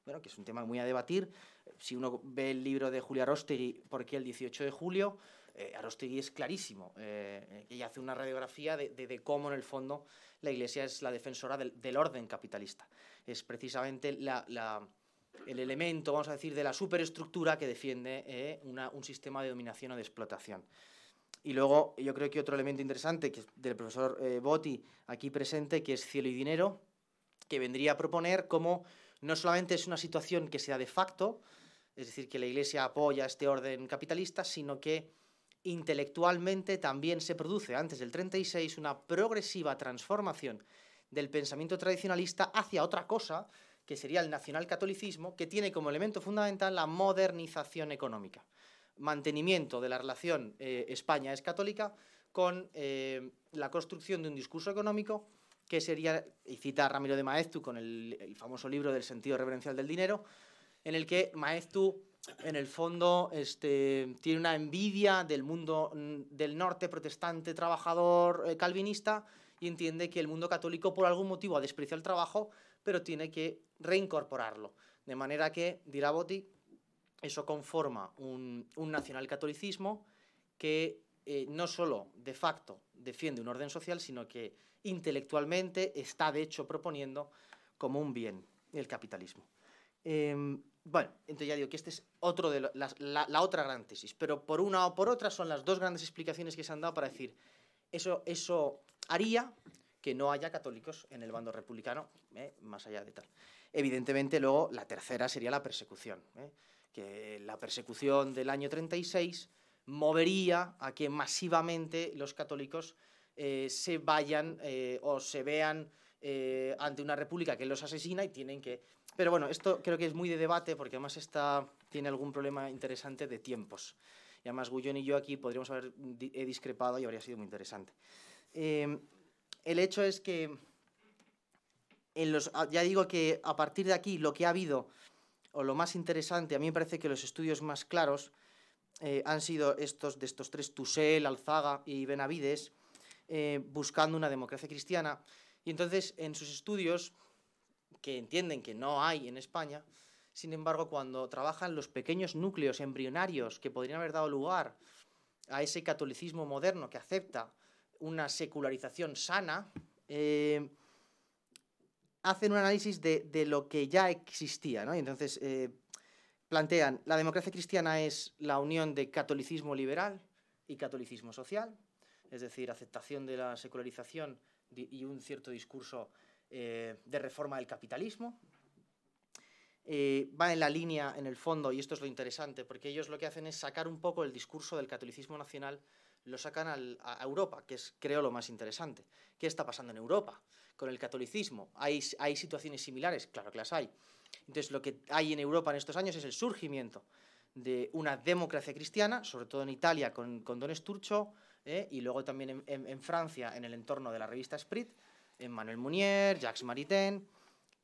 bueno, que es un tema muy a debatir. Si uno ve el libro de Julia Rostegui, ¿Por qué el 18 de julio? Eh, es clarísimo. Eh, ella hace una radiografía de, de, cómo, en el fondo, la Iglesia es la defensora del, orden capitalista. Es precisamente la, la, el elemento, vamos a decir, de la superestructura que defiende eh, una, un sistema de dominación o de explotación. Y luego yo creo que otro elemento interesante del profesor eh, Botti aquí presente, que es Cielo y Dinero, que vendría a proponer cómo no solamente es una situación que sea de facto, es decir, que la Iglesia apoya este orden capitalista, sino que intelectualmente también se produce antes del 36 una progresiva transformación del pensamiento tradicionalista hacia otra cosa, que sería el nacionalcatolicismo, que tiene como elemento fundamental la modernización económica mantenimiento de la relación eh, España es católica con eh, la construcción de un discurso económico que sería, y cita a Ramiro de Maeztu con el, famoso libro del sentido reverencial del dinero, en el que Maeztu, en el fondo, este, tiene una envidia del mundo mm, del norte protestante, trabajador, eh, calvinista, y entiende que el mundo católico por algún motivo ha despreciado el trabajo, pero tiene que reincorporarlo. De manera que, dirá Botti, eso conforma un, un nacionalcatolicismo que eh, no solo de facto defiende un orden social, sino que intelectualmente está de hecho proponiendo como un bien el capitalismo. Em, bueno, entonces ya digo que esta es otro de la, otra gran tesis, pero por una o por otra son las dos grandes explicaciones que se han dado para decir eso, eso haría que no haya católicos en el bando republicano, eh, más allá de tal. Evidentemente, luego la tercera sería la persecución. Eh que la persecución del año 36 movería a que masivamente los católicos eh, se vayan eh, o se vean eh, ante una república que los asesina y tienen que... Pero bueno, esto creo que es muy de debate porque además tiene algún problema interesante de tiempos. Y además Gullón y yo aquí podríamos haber discrepado y habría sido muy interesante. el hecho es que, en los, ya digo que a partir de aquí lo que ha habido o lo más interesante, a mí me parece que los estudios más claros eh, han sido estos de estos tres, Tusel, Alzaga y Benavides, eh, buscando una democracia cristiana. Y entonces, en sus estudios, que entienden que no hay en España, sin embargo, cuando trabajan los pequeños núcleos embrionarios que podrían haber dado lugar a ese catolicismo moderno que acepta una secularización sana, eh, hacen un análisis de, lo que ya existía, ¿no? Y entonces eh, plantean, la democracia cristiana es la unión de catolicismo liberal y catolicismo social, es decir, aceptación de la secularización y un cierto discurso eh, de reforma del capitalismo. Eh, va en la línea, en el fondo, y esto es lo interesante, porque ellos lo que hacen es sacar un poco el discurso del catolicismo nacional, lo sacan a Europa, que es, creo, lo más interesante. ¿Qué está pasando en Europa? con el catolicismo. Hay, situaciones similares, claro que las hay. Entonces lo que hay en Europa en estos años es el surgimiento de una democracia cristiana, sobre todo en Italia con, Don Esturcho, eh, y luego también en, Francia, en el entorno de la revista Sprit, en Manuel Munier, Jacques Maritain,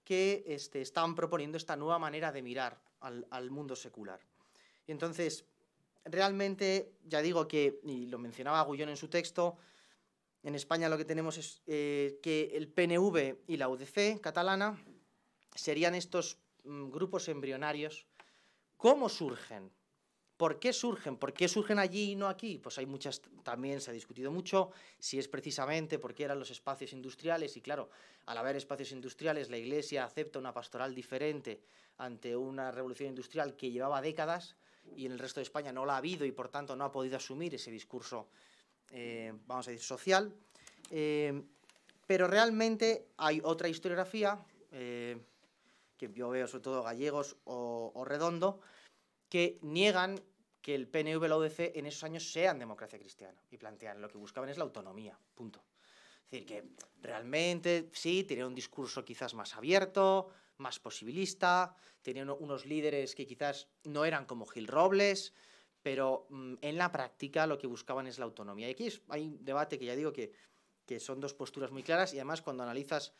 que estaban están proponiendo esta nueva manera de mirar al, mundo secular. Y entonces, realmente, ya digo que, y lo mencionaba Gullón en su texto, en España lo que tenemos es eh, que el PNV y la UDC catalana serían estos mm, grupos embrionarios. ¿Cómo surgen? ¿Por qué surgen? ¿Por qué surgen allí y no aquí? Pues hay muchas, también se ha discutido mucho si es precisamente porque eran los espacios industriales y claro, al haber espacios industriales la Iglesia acepta una pastoral diferente ante una revolución industrial que llevaba décadas y en el resto de España no la ha habido y por tanto no ha podido asumir ese discurso eh, vamos a decir, social. Eh, pero realmente hay otra historiografía, eh, que yo veo sobre todo gallegos o, redondo, que niegan que el PNV y la UDC en esos años sean democracia cristiana y plantean lo que buscaban es la autonomía, punto. Es decir, que realmente sí, tenían un discurso quizás más abierto, más posibilista, tenían unos líderes que quizás no eran como Gil Robles, pero mm, en la práctica lo que buscaban es la autonomía. Y aquí hay un debate que ya digo que, son dos posturas muy claras y además cuando analizas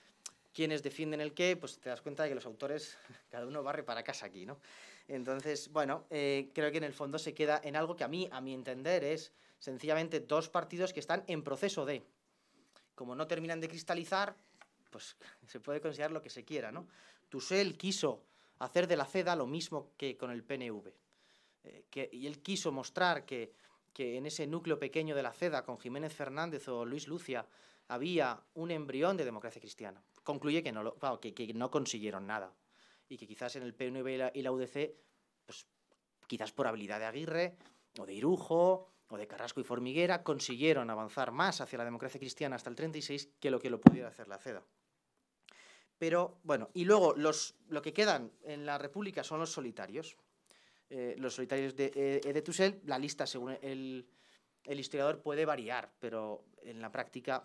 quiénes defienden el qué, pues te das cuenta de que los autores, cada uno barre para casa aquí, Entonces, bueno, eh, creo que en el fondo se queda en algo que a mí, a mi entender, es sencillamente dos partidos que están en proceso de. Como no terminan de cristalizar, pues se puede considerar lo que se quiera, ¿no? Tusel quiso hacer de la CEDA lo mismo que con el PNV. Eh, y él quiso mostrar que, en ese núcleo pequeño de la CEDA, con Jiménez Fernández o Luis Lucia, había un embrión de democracia cristiana. Concluye que no, consiguieron nada y que quizás en el PNV y la, UDC, pues, quizás por habilidad de Aguirre o de Irujo o de Carrasco y Formiguera, consiguieron avanzar más hacia la democracia cristiana hasta el 36 que lo que lo pudiera hacer la CEDA. Pero bueno, y luego los, lo que quedan en la República son los solitarios, eh, los solitarios de, eh, eh, de la lista, según el, historiador, puede variar, pero en la práctica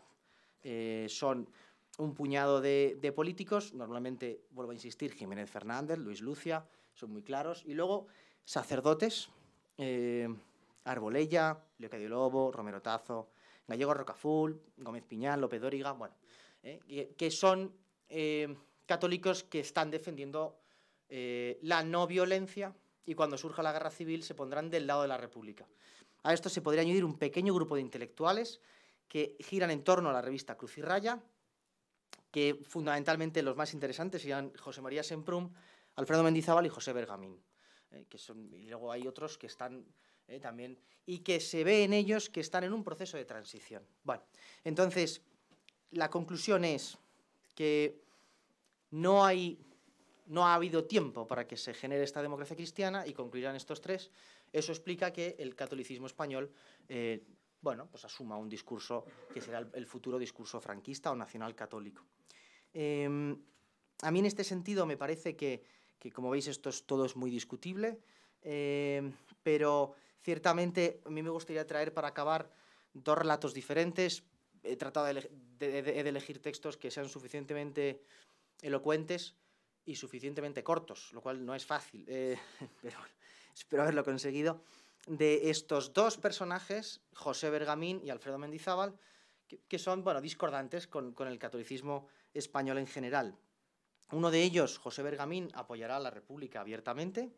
son un puñado de, políticos, normalmente, vuelvo a insistir, Jiménez Fernández, Luis Lucia, son muy claros, y luego sacerdotes, eh, Arbolella, Leocadio Lobo, Romero Tazo, Gallego Rocaful, Gómez Piñán, López Dóriga, bueno, que son católicos que están defendiendo la no violencia y cuando surja la guerra civil se pondrán del lado de la República. A esto se podría añadir un pequeño grupo de intelectuales que giran en torno a la revista Cruz y Raya, que fundamentalmente los más interesantes serían José María Semprum, Alfredo Mendizábal y José Bergamín. Eh, que son, y luego hay otros que están eh, también, y que se ve en ellos que están en un proceso de transición. Bueno, entonces, la conclusión es que no hay no ha habido tiempo para que se genere esta democracia cristiana y concluirán estos tres. Eso explica que el catolicismo español eh, bueno, pues asuma un discurso que será el, futuro discurso franquista o nacional católico. Em, a mí en este sentido me parece que, como veis esto es, todo es muy discutible, em, pero ciertamente a mí me gustaría traer para acabar dos relatos diferentes. He tratado de elegir textos que sean suficientemente elocuentes y suficientemente cortos, lo cual no es fácil, eh, pero espero haberlo conseguido, de estos dos personajes, José Bergamín y Alfredo Mendizábal, que, son bueno, discordantes con, el catolicismo español en general. Uno de ellos, José Bergamín, apoyará a la República abiertamente,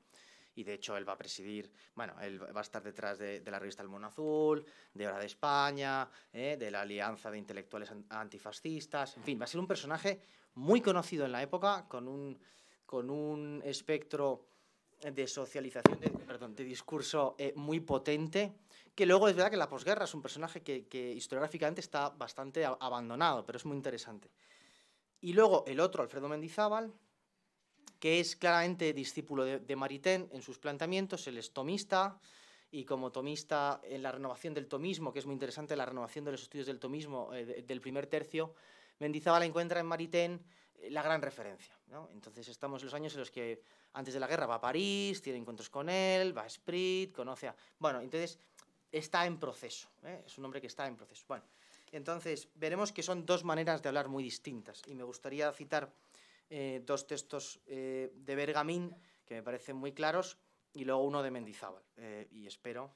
y de hecho él va a presidir, bueno, él va a estar detrás de, la revista El Mono Azul, de Hora de España, eh, de la Alianza de Intelectuales Antifascistas, en fin, va a ser un personaje muy conocido en la época, con un, espectro de socialización, de, discurso eh, muy potente, que luego es verdad que en la posguerra es un personaje que, historiográficamente está bastante abandonado, pero es muy interesante. Y luego el otro, Alfredo Mendizábal, que es claramente discípulo de, Maritain en sus planteamientos, él es tomista, y como tomista en la renovación del tomismo, que es muy interesante, la renovación de los estudios del tomismo eh, del primer tercio, Mendizábal encuentra en Maritain, eh, la gran referencia. Entonces estamos en los años en los que antes de la guerra va a París, tiene encuentros con él, va a Sprit, conoce a... Bueno, entonces está en proceso, ¿eh? es un hombre que está en proceso. Bueno, entonces veremos que son dos maneras de hablar muy distintas y me gustaría citar eh, dos textos de Bergamín que me parecen muy claros y luego uno de Mendizábal. y espero,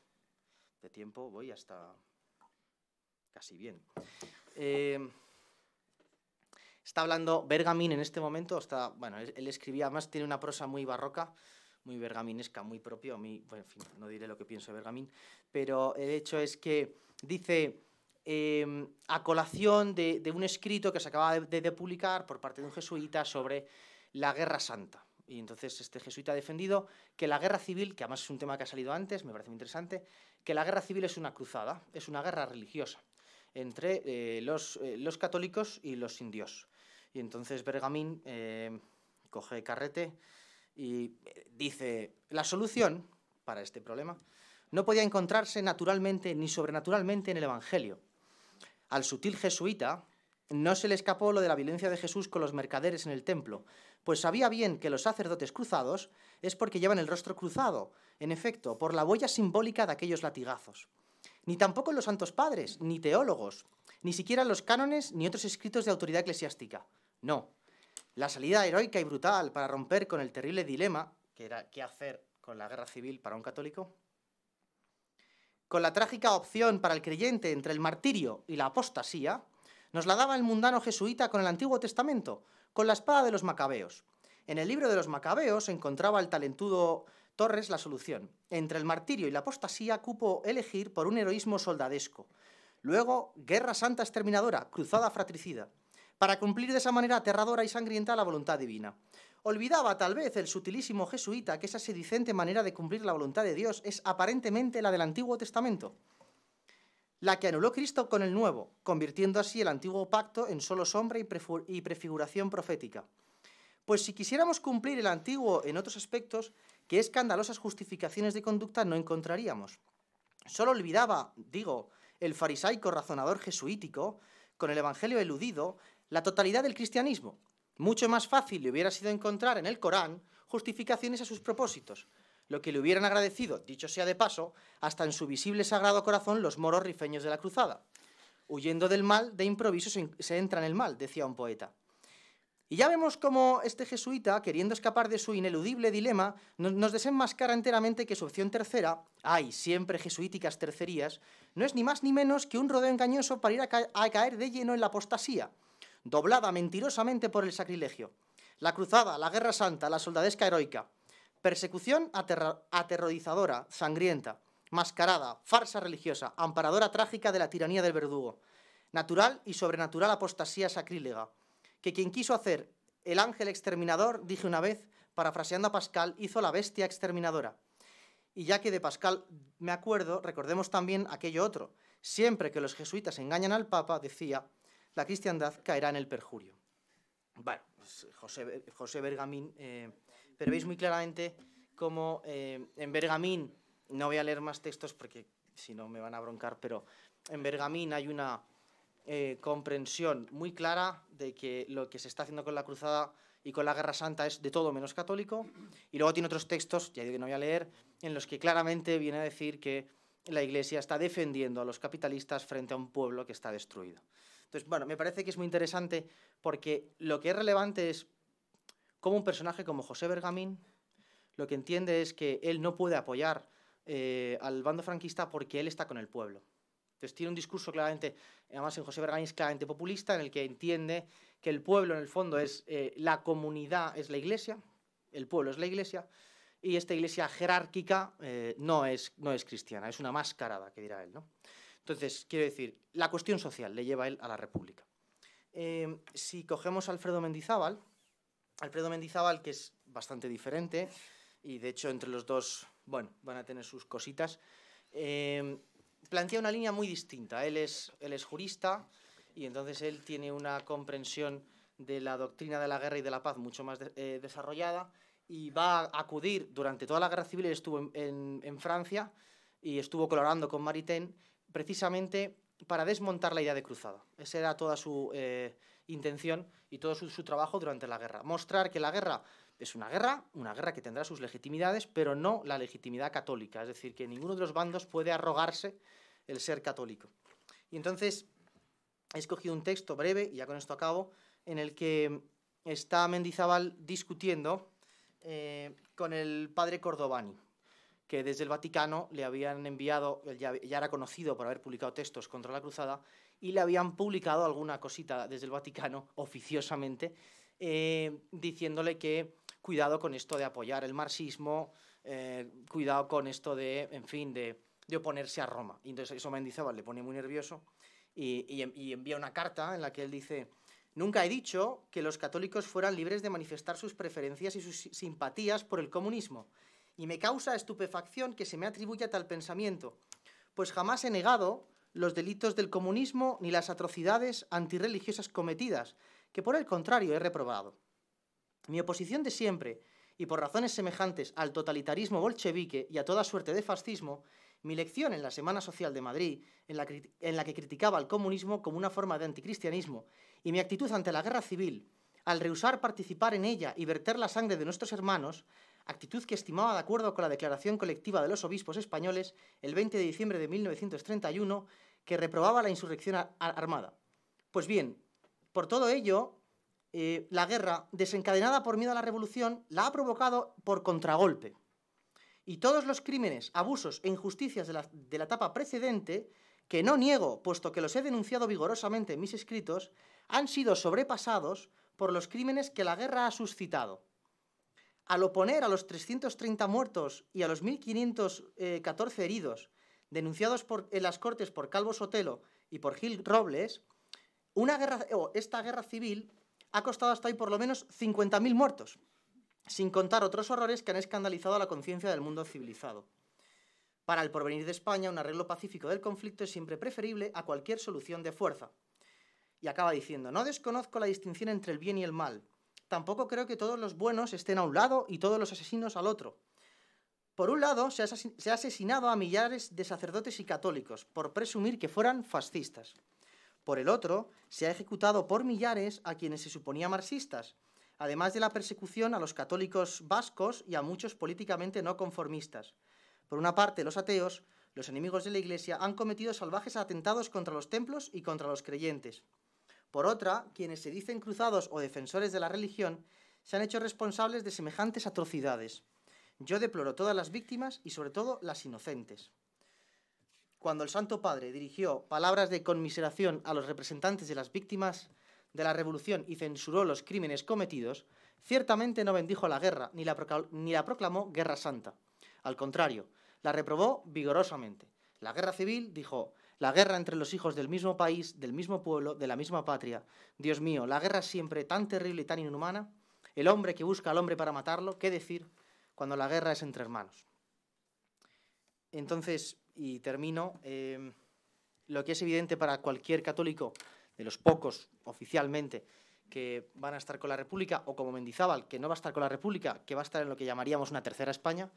de tiempo voy hasta casi bien. Está hablando Bergamín en este momento, está, bueno, él, escribía, además tiene una prosa muy barroca, muy bergaminesca, muy propio, fin, no diré lo que pienso de Bergamín, pero el hecho es que dice, em, a colación de, un escrito que se acaba de, publicar por parte de un jesuita sobre la Guerra Santa. Y entonces este jesuita ha defendido que la guerra civil, que además es un tema que ha salido antes, me parece muy interesante, que la guerra civil es una cruzada, es una guerra religiosa entre eh, los, eh, los, católicos y los indios y entonces Bergamín eh, coge carrete y eh, dice, la solución para este problema no podía encontrarse naturalmente ni sobrenaturalmente en el Evangelio. Al sutil jesuita no se le escapó lo de la violencia de Jesús con los mercaderes en el templo, pues sabía bien que los sacerdotes cruzados es porque llevan el rostro cruzado, en efecto, por la huella simbólica de aquellos latigazos. Ni tampoco los santos padres, ni teólogos, ni siquiera los cánones ni otros escritos de autoridad eclesiástica. No. La salida heroica y brutal para romper con el terrible dilema que era qué hacer con la guerra civil para un católico. Con la trágica opción para el creyente entre el martirio y la apostasía, nos la daba el mundano jesuita con el Antiguo Testamento, con la espada de los macabeos. En el libro de los macabeos encontraba el talentudo Torres la solución. Entre el martirio y la apostasía cupo elegir por un heroísmo soldadesco. Luego, guerra santa exterminadora, cruzada fratricida para cumplir de esa manera aterradora y sangrienta la voluntad divina. Olvidaba tal vez el sutilísimo jesuita que esa sedicente manera de cumplir la voluntad de Dios es aparentemente la del Antiguo Testamento, la que anuló Cristo con el Nuevo, convirtiendo así el Antiguo Pacto en solo sombra y prefiguración profética. Pues si quisiéramos cumplir el Antiguo en otros aspectos, que escandalosas justificaciones de conducta no encontraríamos. Solo olvidaba, digo, el farisaico razonador jesuítico, con el Evangelio eludido, la totalidad del cristianismo. Mucho más fácil le hubiera sido encontrar en el Corán justificaciones a sus propósitos, lo que le hubieran agradecido, dicho sea de paso, hasta en su visible sagrado corazón los moros rifeños de la cruzada. Huyendo del mal, de improviso se entra en el mal, decía un poeta. Y ya vemos cómo este jesuita, queriendo escapar de su ineludible dilema, nos desenmascara enteramente que su opción tercera, ay, siempre jesuíticas tercerías, no es ni más ni menos que un rodeo engañoso para ir a caer de lleno en la apostasía, doblada mentirosamente por el sacrilegio. La cruzada, la guerra santa, la soldadesca heroica. Persecución aterrorizadora, sangrienta, mascarada, farsa religiosa, amparadora trágica de la tiranía del verdugo. Natural y sobrenatural apostasía sacrílega. Que quien quiso hacer el ángel exterminador, dije una vez, parafraseando a Pascal, hizo la bestia exterminadora. Y ya que de Pascal me acuerdo, recordemos también aquello otro. Siempre que los jesuitas engañan al Papa, decía, la cristiandad caerá en el perjurio. Bueno, pues, José, José Bergamín, eh, pero veis muy claramente cómo eh, en Bergamín, no voy a leer más textos porque si no me van a broncar, pero en Bergamín hay una eh, comprensión muy clara de que lo que se está haciendo con la cruzada y con la Guerra Santa es de todo menos católico. Y luego tiene otros textos, ya digo que no voy a leer, en los que claramente viene a decir que la Iglesia está defendiendo a los capitalistas frente a un pueblo que está destruido. Entonces, bueno, me parece que es muy interesante porque lo que es relevante es cómo un personaje como José Bergamín lo que entiende es que él no puede apoyar eh, al bando franquista porque él está con el pueblo. Entonces tiene un discurso claramente, además en José Bergamín es claramente populista, en el que entiende que el pueblo en el fondo es eh, la comunidad, es la iglesia, el pueblo es la iglesia, y esta iglesia jerárquica eh, no, es, no es cristiana, es una mascarada, que dirá él. ¿no? Entonces, quiero decir, la cuestión social le lleva a él a la República. Eh, si cogemos a Alfredo Mendizábal, Alfredo Mendizábal, que es bastante diferente, y de hecho entre los dos, bueno, van a tener sus cositas, eh, plantea una línea muy distinta. Él es, él es jurista y entonces él tiene una comprensión de la doctrina de la guerra y de la paz mucho más eh, desarrollada y va a acudir durante toda la guerra civil, estuvo en Francia y estuvo colaborando con Maritain precisamente para desmontar la idea de cruzada. Esa era toda su eh, intención y todo su, trabajo durante la guerra. Mostrar que la guerra es una guerra, una guerra que tendrá sus legitimidades, pero no la legitimidad católica. Es decir, que ninguno de los bandos puede arrogarse el ser católico. Y entonces he escogido un texto breve, y ya con esto acabo, en el que está Mendizábal discutiendo eh, con el padre Cordobani, que desde el Vaticano le habían enviado, ya, era conocido por haber publicado textos contra la cruzada, y le habían publicado alguna cosita desde el Vaticano, oficiosamente, eh, diciéndole que cuidado con esto de apoyar el marxismo, eh, cuidado con esto de, en fin, de, oponerse a Roma. Y entonces eso Mendizábal le pone muy nervioso y, y envía una carta en la que él dice, Nunca he dicho que los católicos fueran libres de manifestar sus preferencias y sus simpatías por el comunismo, y me causa estupefacción que se me atribuya tal pensamiento, pues jamás he negado los delitos del comunismo ni las atrocidades antirreligiosas cometidas, que por el contrario he reprobado. Mi oposición de siempre, y por razones semejantes al totalitarismo bolchevique y a toda suerte de fascismo, mi lección en la Semana Social de Madrid, en la, en la que criticaba al comunismo como una forma de anticristianismo, y mi actitud ante la guerra civil, al rehusar participar en ella y verter la sangre de nuestros hermanos, actitud que estimaba de acuerdo con la Declaración Colectiva de los Obispos Españoles el 20 de diciembre de 1931, que reprobaba la insurrección armada. Pues bien, por todo ello, eh, la guerra, desencadenada por miedo a la revolución, la ha provocado por contragolpe. Y todos los crímenes, abusos e injusticias de la, de la etapa precedente, que no niego, puesto que los he denunciado vigorosamente en mis escritos, han sido sobrepasados por los crímenes que la guerra ha suscitado al oponer a los 330 muertos y a los 1.514 heridos denunciados en las Cortes por Calvo Sotelo y por Gil Robles, una guerra, esta guerra civil ha costado hasta hoy por lo menos 50.000 muertos, sin contar otros horrores que han escandalizado a la conciencia del mundo civilizado. Para el porvenir de España, un arreglo pacífico del conflicto es siempre preferible a cualquier solución de fuerza. Y acaba diciendo, no desconozco la distinción entre el bien y el mal, tampoco creo que todos los buenos estén a un lado y todos los asesinos al otro. Por un lado, se ha asesinado a millares de sacerdotes y católicos por presumir que fueran fascistas. Por el otro, se ha ejecutado por millares a quienes se suponía marxistas, además de la persecución a los católicos vascos y a muchos políticamente no conformistas. Por una parte, los ateos, los enemigos de la Iglesia, han cometido salvajes atentados contra los templos y contra los creyentes. Por otra, quienes se dicen cruzados o defensores de la religión se han hecho responsables de semejantes atrocidades. Yo deploro todas las víctimas y sobre todo las inocentes. Cuando el Santo Padre dirigió palabras de conmiseración a los representantes de las víctimas de la Revolución y censuró los crímenes cometidos, ciertamente no bendijo la guerra ni la, proclamó guerra santa. Al contrario, la reprobó vigorosamente. La guerra civil, dijo, la guerra entre los hijos del mismo país, del mismo pueblo, de la misma patria. Dios mío, la guerra siempre tan terrible y tan inhumana, el hombre que busca al hombre para matarlo, ¿qué decir cuando la guerra es entre hermanos? Entonces, y termino, em, lo que es evidente para cualquier católico, de los pocos oficialmente, que van a estar con la República, o como Mendizábal, que no va a estar con la República, que va a estar en lo que llamaríamos una tercera España,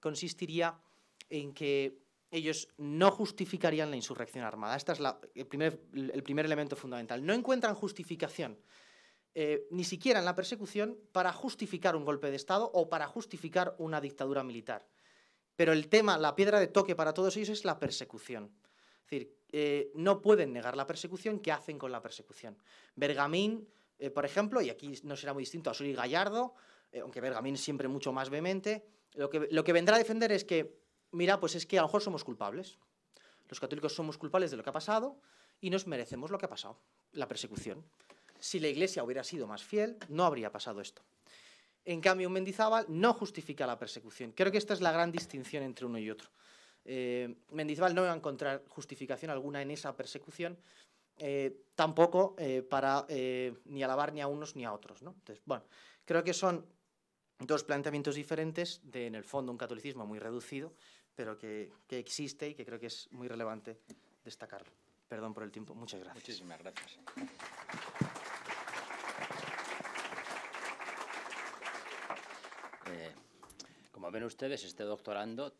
consistiría en que ellos no justificarían la insurrección armada. Este es el, primer, elemento fundamental. No encuentran justificación, eh, ni siquiera en la persecución, para justificar un golpe de Estado o para justificar una dictadura militar. Pero el tema, la piedra de toque para todos ellos es la persecución. Es decir, eh, no pueden negar la persecución, ¿qué hacen con la persecución? Bergamín, eh, por ejemplo, y aquí no será muy distinto a Suri Gallardo, aunque Bergamín siempre mucho más vehemente, lo que vendrá a defender es que mira, pues es que a lo mejor somos culpables. Los católicos somos culpables de lo que ha pasado y nos merecemos lo que ha pasado, la persecución. Si la Iglesia hubiera sido más fiel, no habría pasado esto. En cambio, un Mendizábal no justifica la persecución. Creo que esta es la gran distinción entre uno y otro. Eh, Mendizábal no va a encontrar justificación alguna en esa persecución, eh, tampoco eh, para ni alabar ni a unos ni a otros. ¿no? Entonces, bueno, creo que son dos planteamientos diferentes de, en el fondo, un catolicismo muy reducido pero que, que existe y que creo que es muy relevante destacarlo. Perdón por el tiempo. Muchas gracias. Muchísimas gracias. Eh, como ven ustedes, este doctorando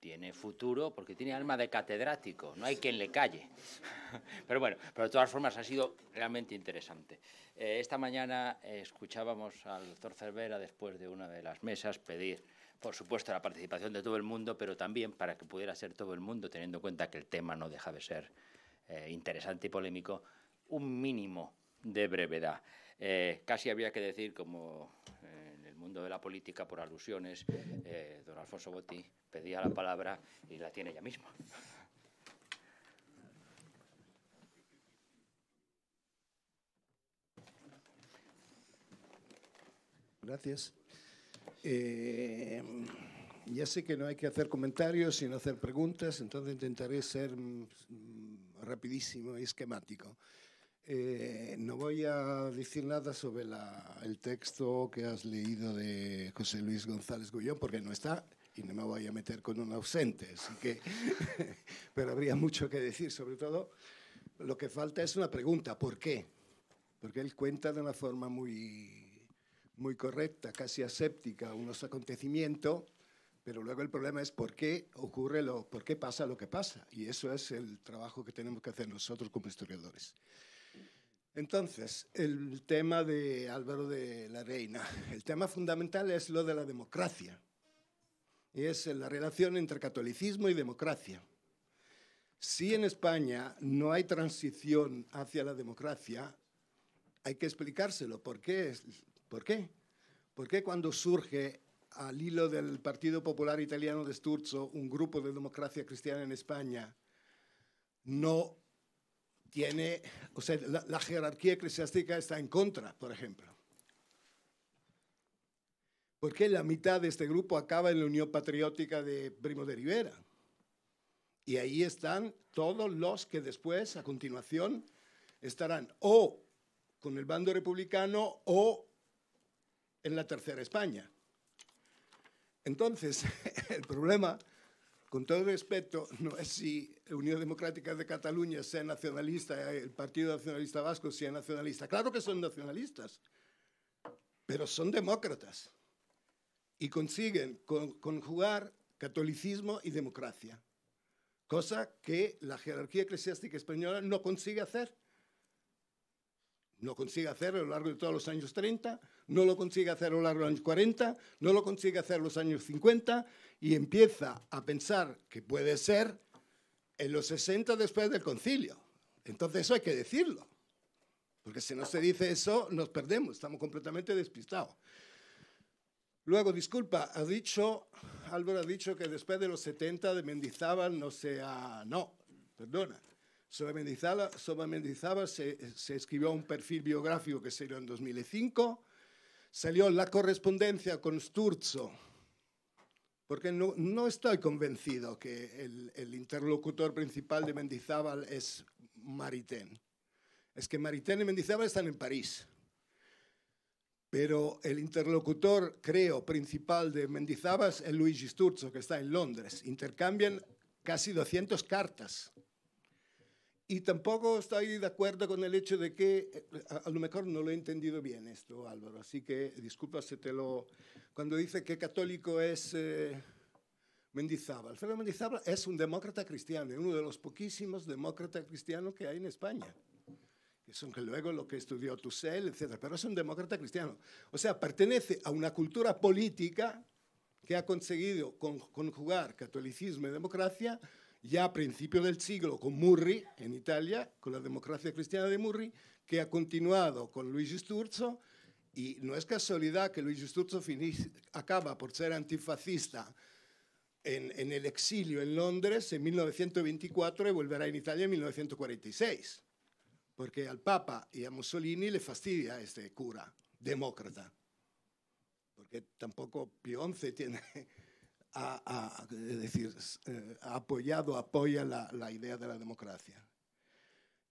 tiene futuro porque tiene alma de catedrático, no hay quien le calle. Pero bueno, pero de todas formas ha sido realmente interesante. Eh, esta mañana escuchábamos al doctor Cervera después de una de las mesas pedir por supuesto, la participación de todo el mundo, pero también para que pudiera ser todo el mundo, teniendo en cuenta que el tema no deja de ser eh, interesante y polémico, un mínimo de brevedad. Eh, casi había que decir, como en el mundo de la política, por alusiones, eh, don Alfonso Botti pedía la palabra y la tiene ella misma. Gracias. Eh, ya sé que no hay que hacer comentarios, sino hacer preguntas, entonces intentaré ser mm, rapidísimo y esquemático. Eh, no voy a decir nada sobre el texto que has leído de José Luis González Gullón, porque no está y no me voy a meter con un ausente, así que, pero habría mucho que decir, sobre todo lo que falta es una pregunta, ¿por qué? Porque él cuenta de una forma muy muy correcta, casi aséptica, unos acontecimientos, pero luego el problema es por qué ocurre lo, por qué pasa lo que pasa. Y eso es el trabajo que tenemos que hacer nosotros como historiadores. Entonces, el tema de Álvaro de la Reina. El tema fundamental es lo de la democracia. Y es la relación entre catolicismo y democracia. Si en España no hay transición hacia la democracia, hay que explicárselo. ¿Por qué? ¿Por qué? ¿Por qué cuando surge al hilo del Partido Popular Italiano de Sturzo un grupo de democracia cristiana en España no tiene, o sea, la, jerarquía eclesiástica está en contra, por ejemplo? ¿Por qué la mitad de este grupo acaba en la Unión Patriótica de Primo de Rivera? Y ahí están todos los que después, a continuación, estarán o con el bando republicano o en la tercera España. Entonces, el problema, con todo respeto, no es si la Unión Democrática de Cataluña sea nacionalista, eh, el Partido Nacionalista Vasco sea nacionalista. Claro que son nacionalistas, pero son demócratas y consiguen conjugar catolicismo y democracia, cosa que la jerarquía eclesiástica española no consigue hacer. No consigue hacer a lo largo de todos los años 30, no lo consigue hacer a lo largo de los años 40, no lo consigue hacer los años 50 y empieza a pensar que puede ser en los 60 después del concilio. Entonces eso hay que decirlo, porque si no se dice eso nos perdemos, estamos completamente despistados. Luego, disculpa, ha dicho, Álvaro ha dicho que después de los 70 de Mendizábal no sea, No, perdona. Sobre Mendizábal, se, se, escribió un perfil biográfico que se dio en 2005 salió la correspondencia con Sturzo, porque no, estoy convencido que el, interlocutor principal de Mendizábal es Maritain. Es que Maritain y Mendizábal están en París. Pero el interlocutor, creo, principal de Mendizábal es Luigi Sturzo, que está en Londres. Intercambian casi 200 cartas y tampoco estoy de acuerdo con el hecho de que, eh, a, lo mejor no lo he entendido bien esto, Álvaro, así que disculpa si te lo... Cuando dice que católico es eh, Mendizábal, Fernando Mendizábal es un demócrata cristiano, uno de los poquísimos demócratas cristianos que hay en España. Eso que luego lo que estudió Tussell, etc. Pero es un demócrata cristiano. O sea, pertenece a una cultura política que ha conseguido conjugar catolicismo y democracia ya a principios del siglo con Murri en Italia, con la democracia cristiana de Murri, que ha continuado con Luigi Sturzo. Y no es casualidad que Luigi Sturzo acaba por ser antifascista en, el exilio en Londres en 1924 y volverá en Italia en 1946, porque al Papa y a Mussolini le fastidia este cura demócrata, porque tampoco Pionce tiene ha, decir, eh, ha apoyado, apoya la, la, idea de la democracia.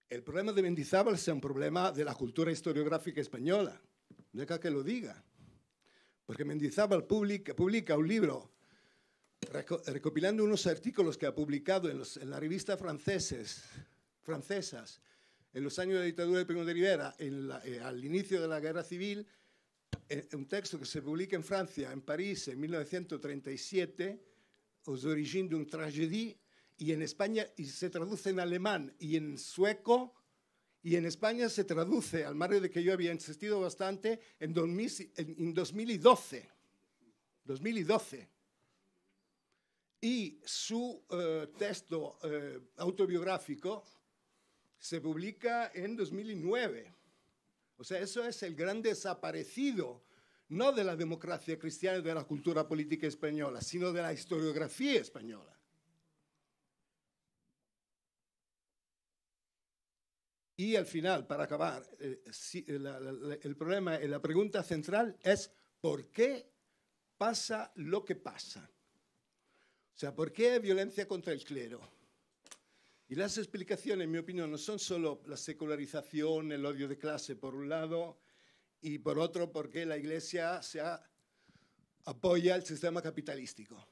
El problema de Mendizábal es un problema de la cultura historiográfica española. Deja que lo diga. Porque Mendizábal publica, publica un libro recopilando unos artículos que ha publicado en, en la revista franceses, francesas en los años de la dictadura de Primo de Rivera, eh, al inicio de la guerra civil, eh, un texto que se publica en Francia, en París, en 1937, «Os origines d'une tragédie, y en España se traduce en alemán y en sueco, y en España se traduce, al margen de que yo había insistido bastante, en, 2012. 2012. Y su eh, texto eh, autobiográfico se publica en 2009. O sea, eso es el gran desaparecido, no de la democracia cristiana y de la cultura política española, sino de la historiografía española. Y al final, para acabar, eh, eh, el problema, eh, la pregunta central es ¿por qué pasa lo que pasa? O sea, ¿por qué hay violencia contra el clero? Y las explicaciones, en mi opinión, no son solo la secularización, el odio de clase, por un lado, y por otro, porque la Iglesia se apoya el sistema capitalístico.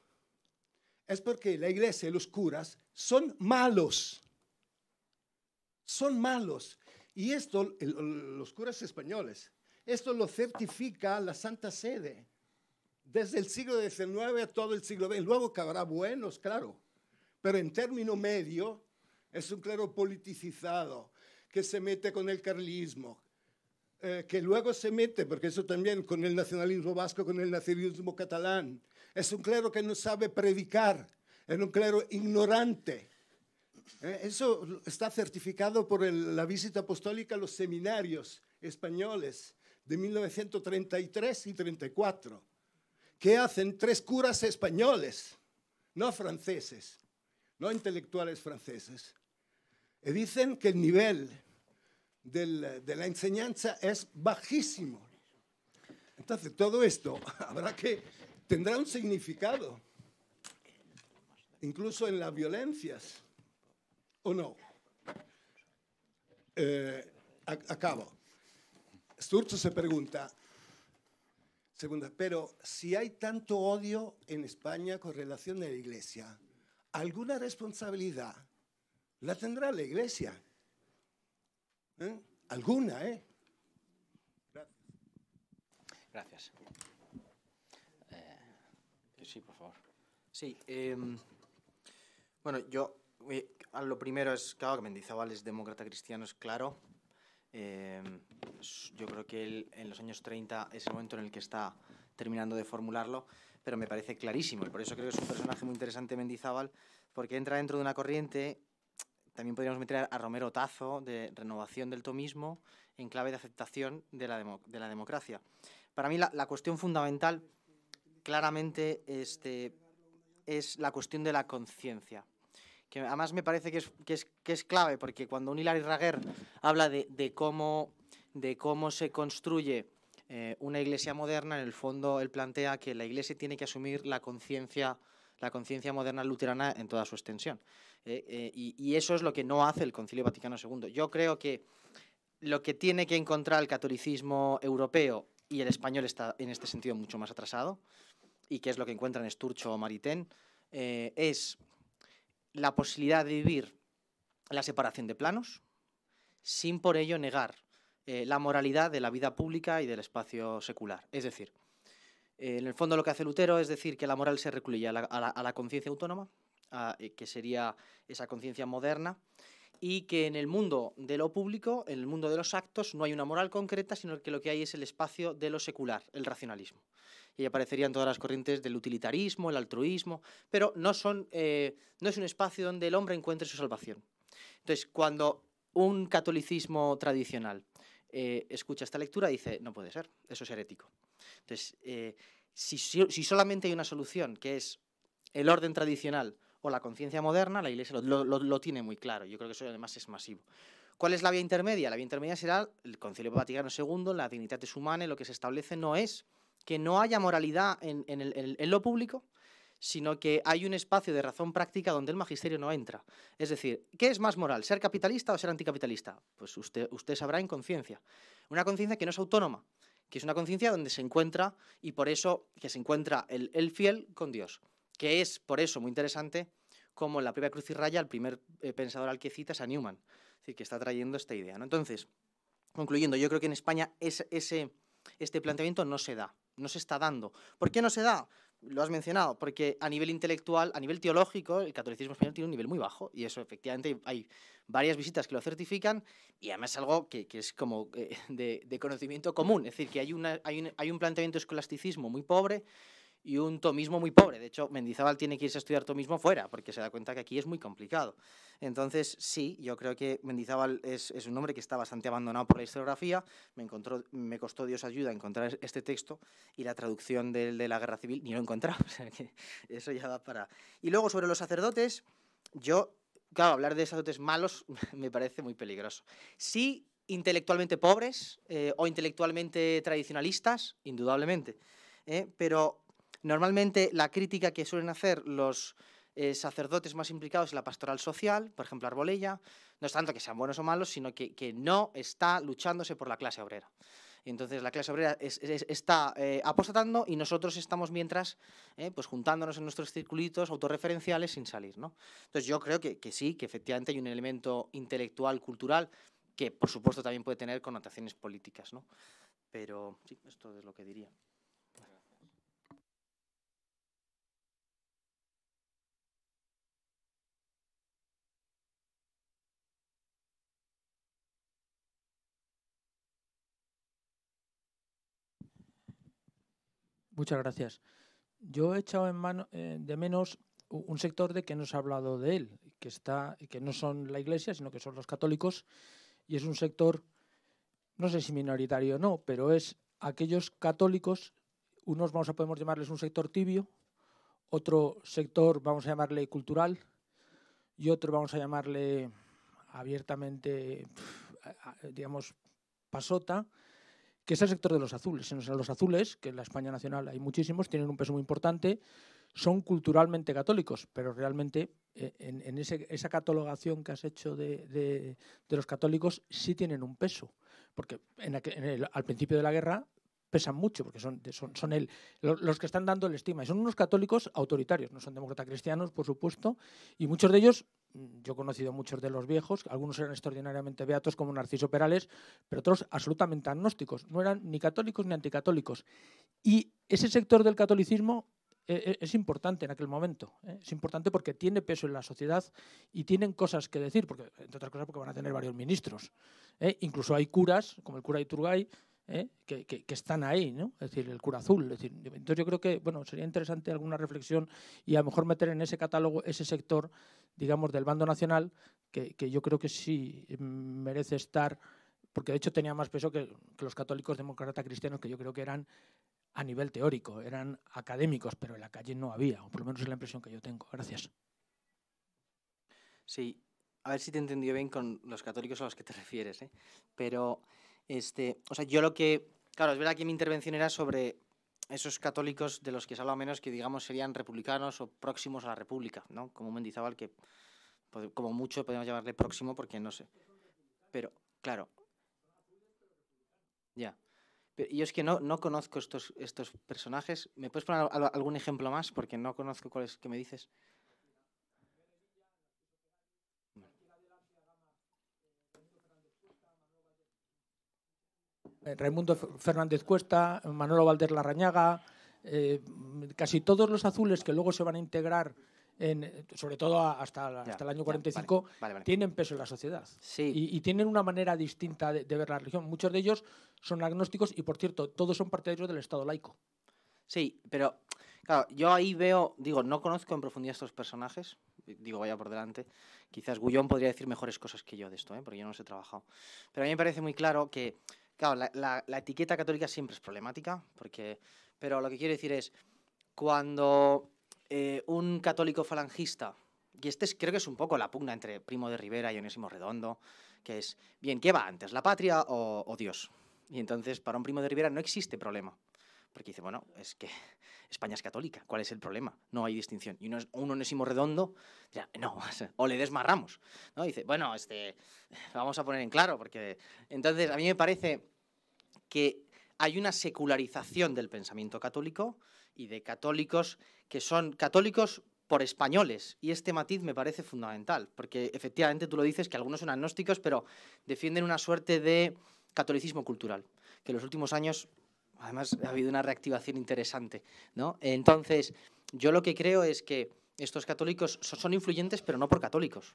Es porque la Iglesia y los curas son malos. Son malos. Y esto, los curas españoles, esto lo certifica la Santa Sede. Desde el siglo XIX a todo el siglo XX. Luego que habrá buenos, claro. Pero en término medio, es un clero politicizado que se mete con el carlismo, eh, que luego se mete, porque eso también, con el nacionalismo vasco, con el nacionalismo catalán. Es un clero que no sabe predicar, es un clero ignorante. Eh, eso está certificado por la visita apostólica a los seminarios españoles de 1933 y 34, que hacen tres curas españoles, no franceses, no intelectuales franceses, y dicen que el nivel de la enseñanza es bajísimo. Entonces, todo esto habrá que, tendrá un significado, incluso en las violencias, ¿o no? Eh, acabo. Sturzo se pregunta, segunda, pero si hay tanto odio en España con relación a la iglesia, alguna responsabilidad la tendrá la iglesia. ¿Eh? Alguna, ¿eh? Gracias. Eh, sí, por favor. Sí. Em, bueno, yo eh, lo primero es, claro, que Mendizábal es demócrata cristiano, es claro. Em, yo creo que él, en los años 30 es el momento en el que está terminando de formularlo pero me parece clarísimo. Y por eso creo que es un personaje muy interesante Mendizábal, porque entra dentro de una corriente. También podríamos meter a Romero Tazo, de renovación del tomismo, en clave de aceptación de la, democracia. Para mí, la, cuestión fundamental, claramente, este, es la cuestión de la conciencia. Que además me parece que es, que es, clave, porque cuando un Hilary Raguer habla de, cómo, de cómo se construye eh, una iglesia moderna, en el fondo él plantea que la iglesia tiene que asumir la conciencia la conciencia moderna luterana en toda su extensión. Eh, eh, y, eso es lo que no hace el Concilio Vaticano II. Yo creo que lo que tiene que encontrar el catolicismo europeo y el español está en este sentido mucho más atrasado, y que es lo que encuentran Esturcho o Maritén, es la posibilidad de vivir la separación de planos sin por ello negar eh, la moralidad de la vida pública y del espacio secular. Es decir, eh, en el fondo lo que hace Lutero es decir que la moral se recluye a la, conciencia autónoma, eh, que sería esa conciencia moderna, y que en el mundo de lo público, en el mundo de los actos, no hay una moral concreta, sino que lo que hay es el espacio de lo secular, el racionalismo. Y aparecerían todas las corrientes del utilitarismo, el altruismo, pero no, son, no es un espacio donde el hombre encuentre su salvación. Entonces, cuando un catolicismo tradicional eh, escucha esta lectura, dice, no puede ser, eso es herético. Entonces, eh, si, solamente hay una solución, que es el orden tradicional o la conciencia moderna, la Iglesia lo, tiene muy claro. Yo creo que eso además es masivo. ¿Cuál es la vía intermedia? La vía intermedia será el Concilio Vaticano II, la dignidad humana, lo que se establece no es que no haya moralidad en, en, el, en lo público, sino que hay un espacio de razón práctica donde el magisterio no entra. Es decir, ¿qué es más moral, ser capitalista o ser anticapitalista? Pues usted, usted sabrá en conciencia. Una conciencia que no es autónoma, que es una conciencia donde se encuentra, y por eso que se encuentra el, fiel con Dios, que es por eso muy interesante como en la primera Cruz y Raya, el primer eh, pensador al que cita es a Newman, que está trayendo esta idea. Entonces, concluyendo, yo creo que en España este planteamiento no se da, no se está dando. ¿Por qué no se da? lo has mencionado, porque a nivel intelectual, a nivel teológico, el catolicismo español tiene un nivel muy bajo y eso efectivamente hay varias visitas que lo certifican y además es algo que, es como eh, de, conocimiento común, es decir, que hay, un, hay un planteamiento escolasticismo muy pobre y un tomismo muy pobre. De hecho, Mendizábal tiene que irse a estudiar tomismo fuera, porque se da cuenta que aquí es muy complicado. Entonces, sí, yo creo que Mendizábal es, un hombre que está bastante abandonado por la historiografía. Me, encontró, me costó Dios ayuda encontrar este texto y la traducción de, la Guerra Civil ni lo encontramos eso ya va para... Y luego, sobre los sacerdotes, yo... Claro, hablar de sacerdotes malos me parece muy peligroso. Sí, intelectualmente pobres eh, o intelectualmente tradicionalistas, indudablemente. Eh, pero Normalmente la crítica que suelen hacer los eh, sacerdotes más implicados en la pastoral social, por ejemplo Arbolella, no es tanto que sean buenos o malos, sino que, que no está luchándose por la clase obrera. entonces la clase obrera está eh, apostatando y nosotros estamos mientras eh, pues juntándonos en nuestros circulitos autorreferenciales sin salir. ¿no? Entonces yo creo que, sí, que efectivamente hay un elemento intelectual, cultural, que por supuesto también puede tener connotaciones políticas. ¿no? Pero esto es lo que diría. Muchas gracias. Yo he echado en eh, de menos un sector de que no se ha hablado de él, que, está, que no son la Iglesia, sino que son los católicos, y es un sector, no sé si minoritario o no, pero es aquellos católicos, unos vamos a podemos llamarles un sector tibio, otro sector vamos a llamarle cultural, y otro vamos a llamarle abiertamente, digamos, pasota, que es el sector de los azules. los azules, que en la España nacional hay muchísimos, tienen un peso muy importante, son culturalmente católicos, pero realmente eh, en, esa catalogación que has hecho de, los católicos sí tienen un peso, porque al principio de la guerra pesan mucho, porque son, son, los que están dando el estima. Y son unos católicos autoritarios, no son demócratas cristianos, por supuesto, y muchos de ellos Mm, yo he conocido muchos de los viejos, algunos eran extraordinariamente beatos como Narciso Perales, pero otros absolutamente agnósticos, no eran ni católicos ni anticatólicos. Y ese sector del catolicismo eh, eh, es importante en aquel momento. Eh, es importante porque tiene peso en la sociedad y tienen cosas que decir, porque, entre otras cosas porque van a tener varios ministros. Incluso hay curas, como el cura Iturgay, ¿eh? que, que, están ahí, ¿no? es decir, el cura azul. decir, entonces yo creo que bueno, sería interesante alguna reflexión y a lo mejor meter en ese catálogo ese sector digamos, del bando nacional, que, yo creo que sí eh, merece estar, porque de hecho tenía más peso que, los católicos demócratas cristianos, que yo creo que eran a nivel teórico, eran académicos, pero en la calle no había, o por lo menos es la impresión que yo tengo. Gracias. Sí, a ver si te he bien con los católicos a los que te refieres, ¿eh? pero este, o sea, yo lo que, claro, es verdad que mi intervención era sobre esos católicos de los que se habla menos que, digamos, serían republicanos o próximos a la República, ¿no? Como Mendizábal, que como mucho podemos llamarle próximo porque no sé. Pero, claro. Ya. yo es que no, no conozco estos, estos personajes. ¿Me puedes poner algún ejemplo más? Porque no conozco cuáles que me dices. Raimundo Fernández Cuesta, Manolo Valder Larrañaga, eh, casi todos los azules que luego se van a integrar, sobre todo hasta, hasta el año 45, tienen peso en la sociedad. Y, tienen una manera distinta de, ver la religión. Muchos de ellos son agnósticos y, por cierto, todos son partidarios del Estado laico. Sí, pero yo ahí veo, digo, no conozco en profundidad estos personajes, digo, vaya por delante. Quizás Gullón podría decir mejores cosas que yo de esto, ¿eh? porque yo no los he trabajado. Pero a mí me parece muy claro que Claro, la, etiqueta católica siempre es problemática, porque, pero lo que quiero decir es, cuando eh, un católico falangista, y este es, creo que es un poco la pugna entre Primo de Rivera y Onésimo Redondo, que es, bien, ¿qué va antes, la patria o Dios? Y entonces, para un Primo de Rivera no existe problema. Porque dice, bueno, es que España es católica, ¿cuál es el problema? No hay distinción. Y uno es, un onésimo redondo, dirá, no, o le desmarramos. ¿no? dice, bueno, este, vamos a poner en claro, porque entonces a mí me parece que hay una secularización del pensamiento católico y de católicos que son católicos por españoles. Y este matiz me parece fundamental, porque efectivamente tú lo dices, que algunos son agnósticos, pero defienden una suerte de catolicismo cultural, que en los últimos años Además, ha habido una reactivación interesante. ¿no? Entonces, yo lo que creo es que estos católicos son influyentes, pero no por católicos.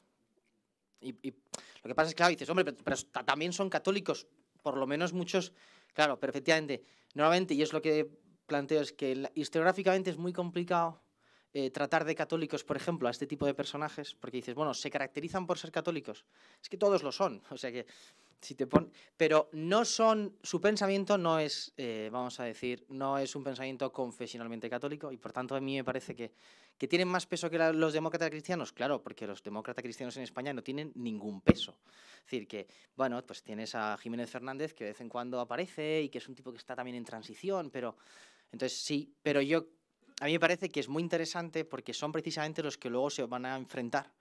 Y, lo que pasa es que, claro, dices, hombre, pero, también son católicos, por lo menos muchos. Claro, perfectamente, efectivamente, normalmente, y es lo que planteo, es que historiográficamente es muy complicado eh, tratar de católicos, por ejemplo, a este tipo de personajes, porque dices, bueno, se caracterizan por ser católicos. Es que todos lo son. O sea que si te Pero no son. Su pensamiento no es, eh, vamos a decir, no es un pensamiento confesionalmente católico y por tanto a mí me parece que, que tienen más peso que los demócratas cristianos. Claro, porque los demócratas cristianos en España no tienen ningún peso. Es decir, que, bueno, pues tienes a Jiménez Fernández que de vez en cuando aparece y que es un tipo que está también en transición, pero. Entonces sí, pero yo. A mí me parece que es muy interesante porque son precisamente los que luego se van a enfrentar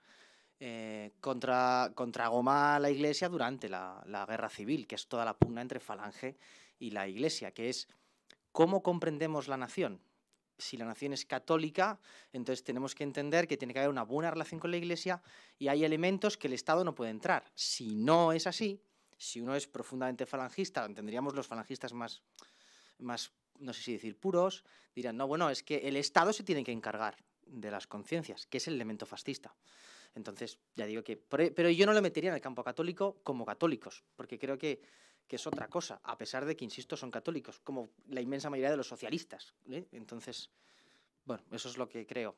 eh, contra, contra Goma la Iglesia durante la, guerra civil, que es toda la pugna entre Falange y la Iglesia, que es cómo comprendemos la nación si la nación es católica, entonces tenemos que entender que tiene que haber una buena relación con la Iglesia y hay elementos que el Estado no puede entrar. Si no es así, si uno es profundamente falangista, tendríamos los falangistas más, más no sé si decir puros, dirán, no, bueno, es que el Estado se tiene que encargar de las conciencias, que es el elemento fascista. Entonces, ya digo que... E, pero yo no le metería en el campo católico como católicos, porque creo que, es otra cosa, a pesar de que, insisto, son católicos, como la inmensa mayoría de los socialistas. ¿eh? Entonces, bueno, eso es lo que creo.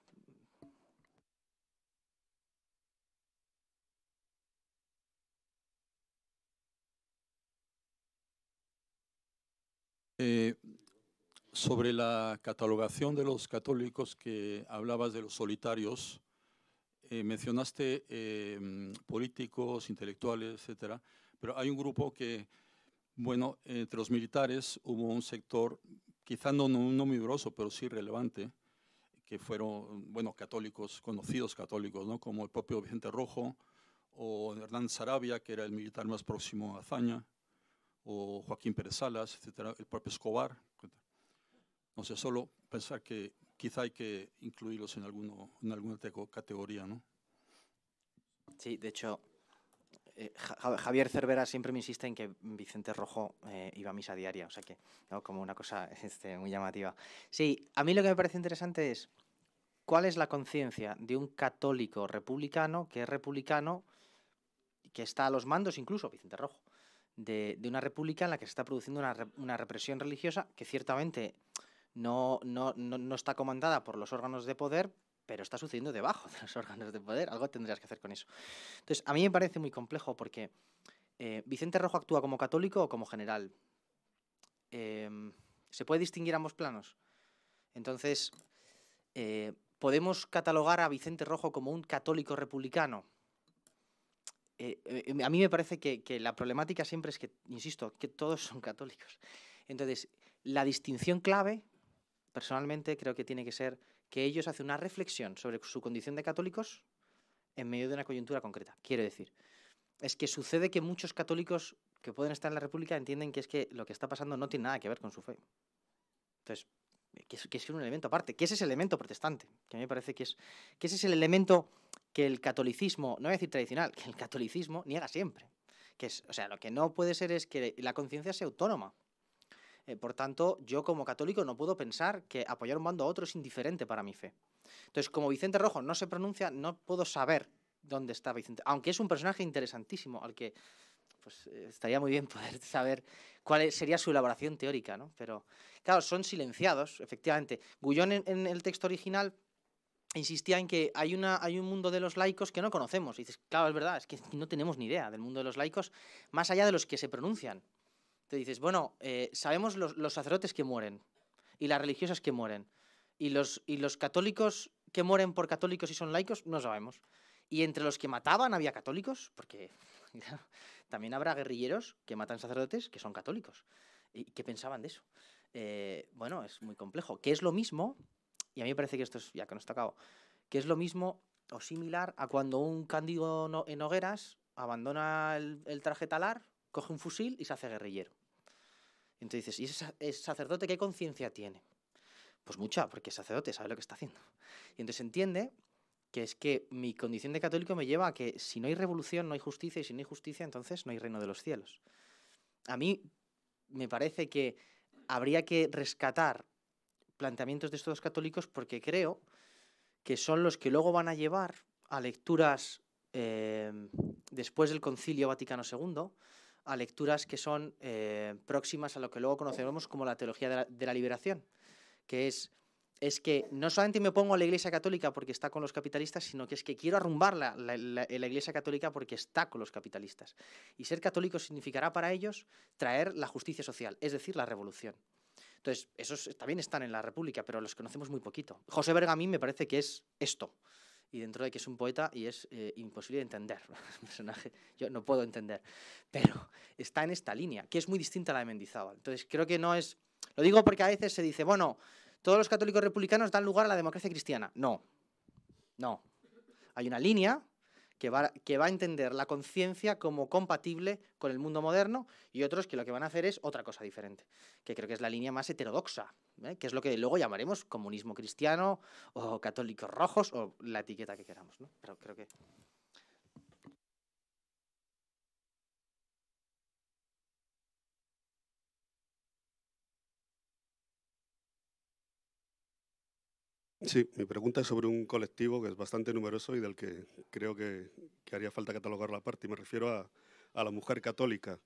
Eh, sobre la catalogación de los católicos que hablabas de los solitarios, eh, mencionaste em, políticos, intelectuales, etcétera, pero hay un grupo que, bueno, entre los militares hubo un sector, quizá no, no, muy groso, pero sí relevante, que fueron, bueno, católicos, conocidos católicos, ¿no? Como el propio Vicente Rojo o Hernán Sarabia, que era el militar más próximo a Azaña, o Joaquín Pérez Salas, etcétera, el propio Escobar. No sé, solo pensar que quizá hay que incluirlos en, alguna categoría, ¿no? Sí, de hecho, eh, Javier Cervera siempre me insiste en que Vicente Rojo eh, iba a misa diaria, o sea que, como una cosa este, muy llamativa. Sí, a mí lo que me parece interesante es cuál es la conciencia de un católico republicano que es republicano, que está a los mandos incluso, Vicente Rojo, de, una república en la que se está produciendo una represión religiosa que ciertamente no, no, no, está comandada por los órganos de poder, pero está sucediendo debajo de los órganos de poder. Algo tendrías que hacer con eso. Entonces, a mí me parece muy complejo porque eh, Vicente Rojo actúa como católico o como general. Em, ¿Se puede distinguir ambos planos? Entonces, eh, ¿podemos catalogar a Vicente Rojo como un católico republicano? Eh, a mí me parece que, que la problemática siempre es que, insisto, que todos son católicos. Entonces, la distinción clave personalmente creo que tiene que ser que ellos hacen una reflexión sobre su condición de católicos en medio de una coyuntura concreta. Quiero decir, es que sucede que muchos católicos que pueden estar en la República entienden que es que lo que está pasando no tiene nada que ver con su fe. Entonces, que es, un elemento aparte, que es ese elemento protestante, que a mí me parece que es, que ese es el elemento que el catolicismo, no voy a decir tradicional, que el catolicismo niega siempre. Que es, o sea, lo que no puede ser es que la conciencia sea autónoma. Eh, por tanto, yo como católico no puedo pensar que apoyar un bando a otro es indiferente para mi fe. Entonces, como Vicente Rojo no se pronuncia, no puedo saber dónde está Vicente. Aunque es un personaje interesantísimo al que pues, eh, estaría muy bien poder saber cuál sería su elaboración teórica, ¿no? Pero, claro, son silenciados, efectivamente. Gullón en, el texto original insistía en que hay, una, hay un mundo de los laicos que no conocemos. Y dices, claro, es verdad, es que no tenemos ni idea del mundo de los laicos, más allá de los que se pronuncian te dices, bueno, eh, sabemos los, sacerdotes que mueren y las religiosas que mueren y los, y los católicos que mueren por católicos y son laicos, no sabemos. Y entre los que mataban había católicos, porque también habrá guerrilleros que matan sacerdotes que son católicos. ¿Y qué pensaban de eso? Eh, bueno, es muy complejo. Que es lo mismo, y a mí me parece que esto es, ya que no está acabado, que es lo mismo o similar a cuando un cándido en hogueras abandona el traje talar, coge un fusil y se hace guerrillero. Entonces dices, ¿y ese es sacerdote qué conciencia tiene? Pues mucha, porque sacerdote, sabe lo que está haciendo. Y entonces entiende que es que mi condición de católico me lleva a que si no hay revolución no hay justicia y si no hay justicia entonces no hay reino de los cielos. A mí me parece que habría que rescatar planteamientos de estos católicos porque creo que son los que luego van a llevar a lecturas eh, después del Concilio Vaticano II, a lecturas que son eh, próximas a lo que luego conoceremos como la teología de la, liberación, que es, es que no solamente me pongo a la Iglesia Católica porque está con los capitalistas, sino que es que quiero arrumbar la, la Iglesia Católica porque está con los capitalistas. Y ser católico significará para ellos traer la justicia social, es decir, la revolución. Entonces, esos también están en la República, pero los conocemos muy poquito. José Bergamín me parece que es esto y dentro de que es un poeta y es eh, imposible de entender. El personaje, yo no puedo entender. Pero está en esta línea, que es muy distinta a la de Mendizábal. Entonces, creo que no es. Lo digo porque a veces se dice, bueno, todos los católicos republicanos dan lugar a la democracia cristiana. No. No. Hay una línea que va, a entender la conciencia como compatible con el mundo moderno y otros que lo que van a hacer es otra cosa diferente, que creo que es la línea más heterodoxa, ¿eh? que es lo que luego llamaremos comunismo cristiano o católicos rojos o la etiqueta que queramos. Pero creo que Sí, mi pregunta es sobre un colectivo que es bastante numeroso y del que creo que, haría falta catalogar la parte. Me refiero a, la mujer católica,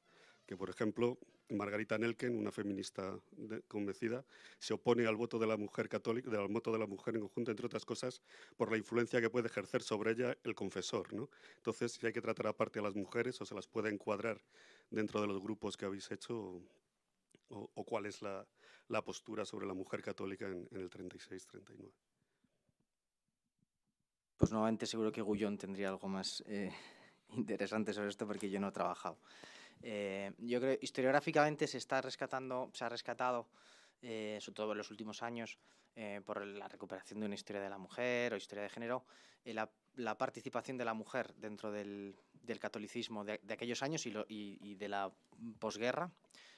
que por ejemplo Margarita Nelken, una feminista convencida, se opone al voto de la mujer católica, del voto de la mujer en conjunto, entre otras cosas, por la influencia que puede ejercer sobre ella el confesor. ¿no? Entonces, si hay que tratar aparte a las mujeres o se las puede encuadrar dentro de los grupos que habéis hecho, o, cuál es la, postura sobre la mujer católica en el 36-39. Pues nuevamente seguro que Gullón tendría algo más eh, interesante sobre esto porque yo no he trabajado. Eh, yo creo historiográficamente se está rescatando, se ha rescatado, eh, sobre todo en los últimos años, por la recuperación de una historia de la mujer o historia de género, la, participación de la mujer dentro del, catolicismo de, aquellos años y, y de la posguerra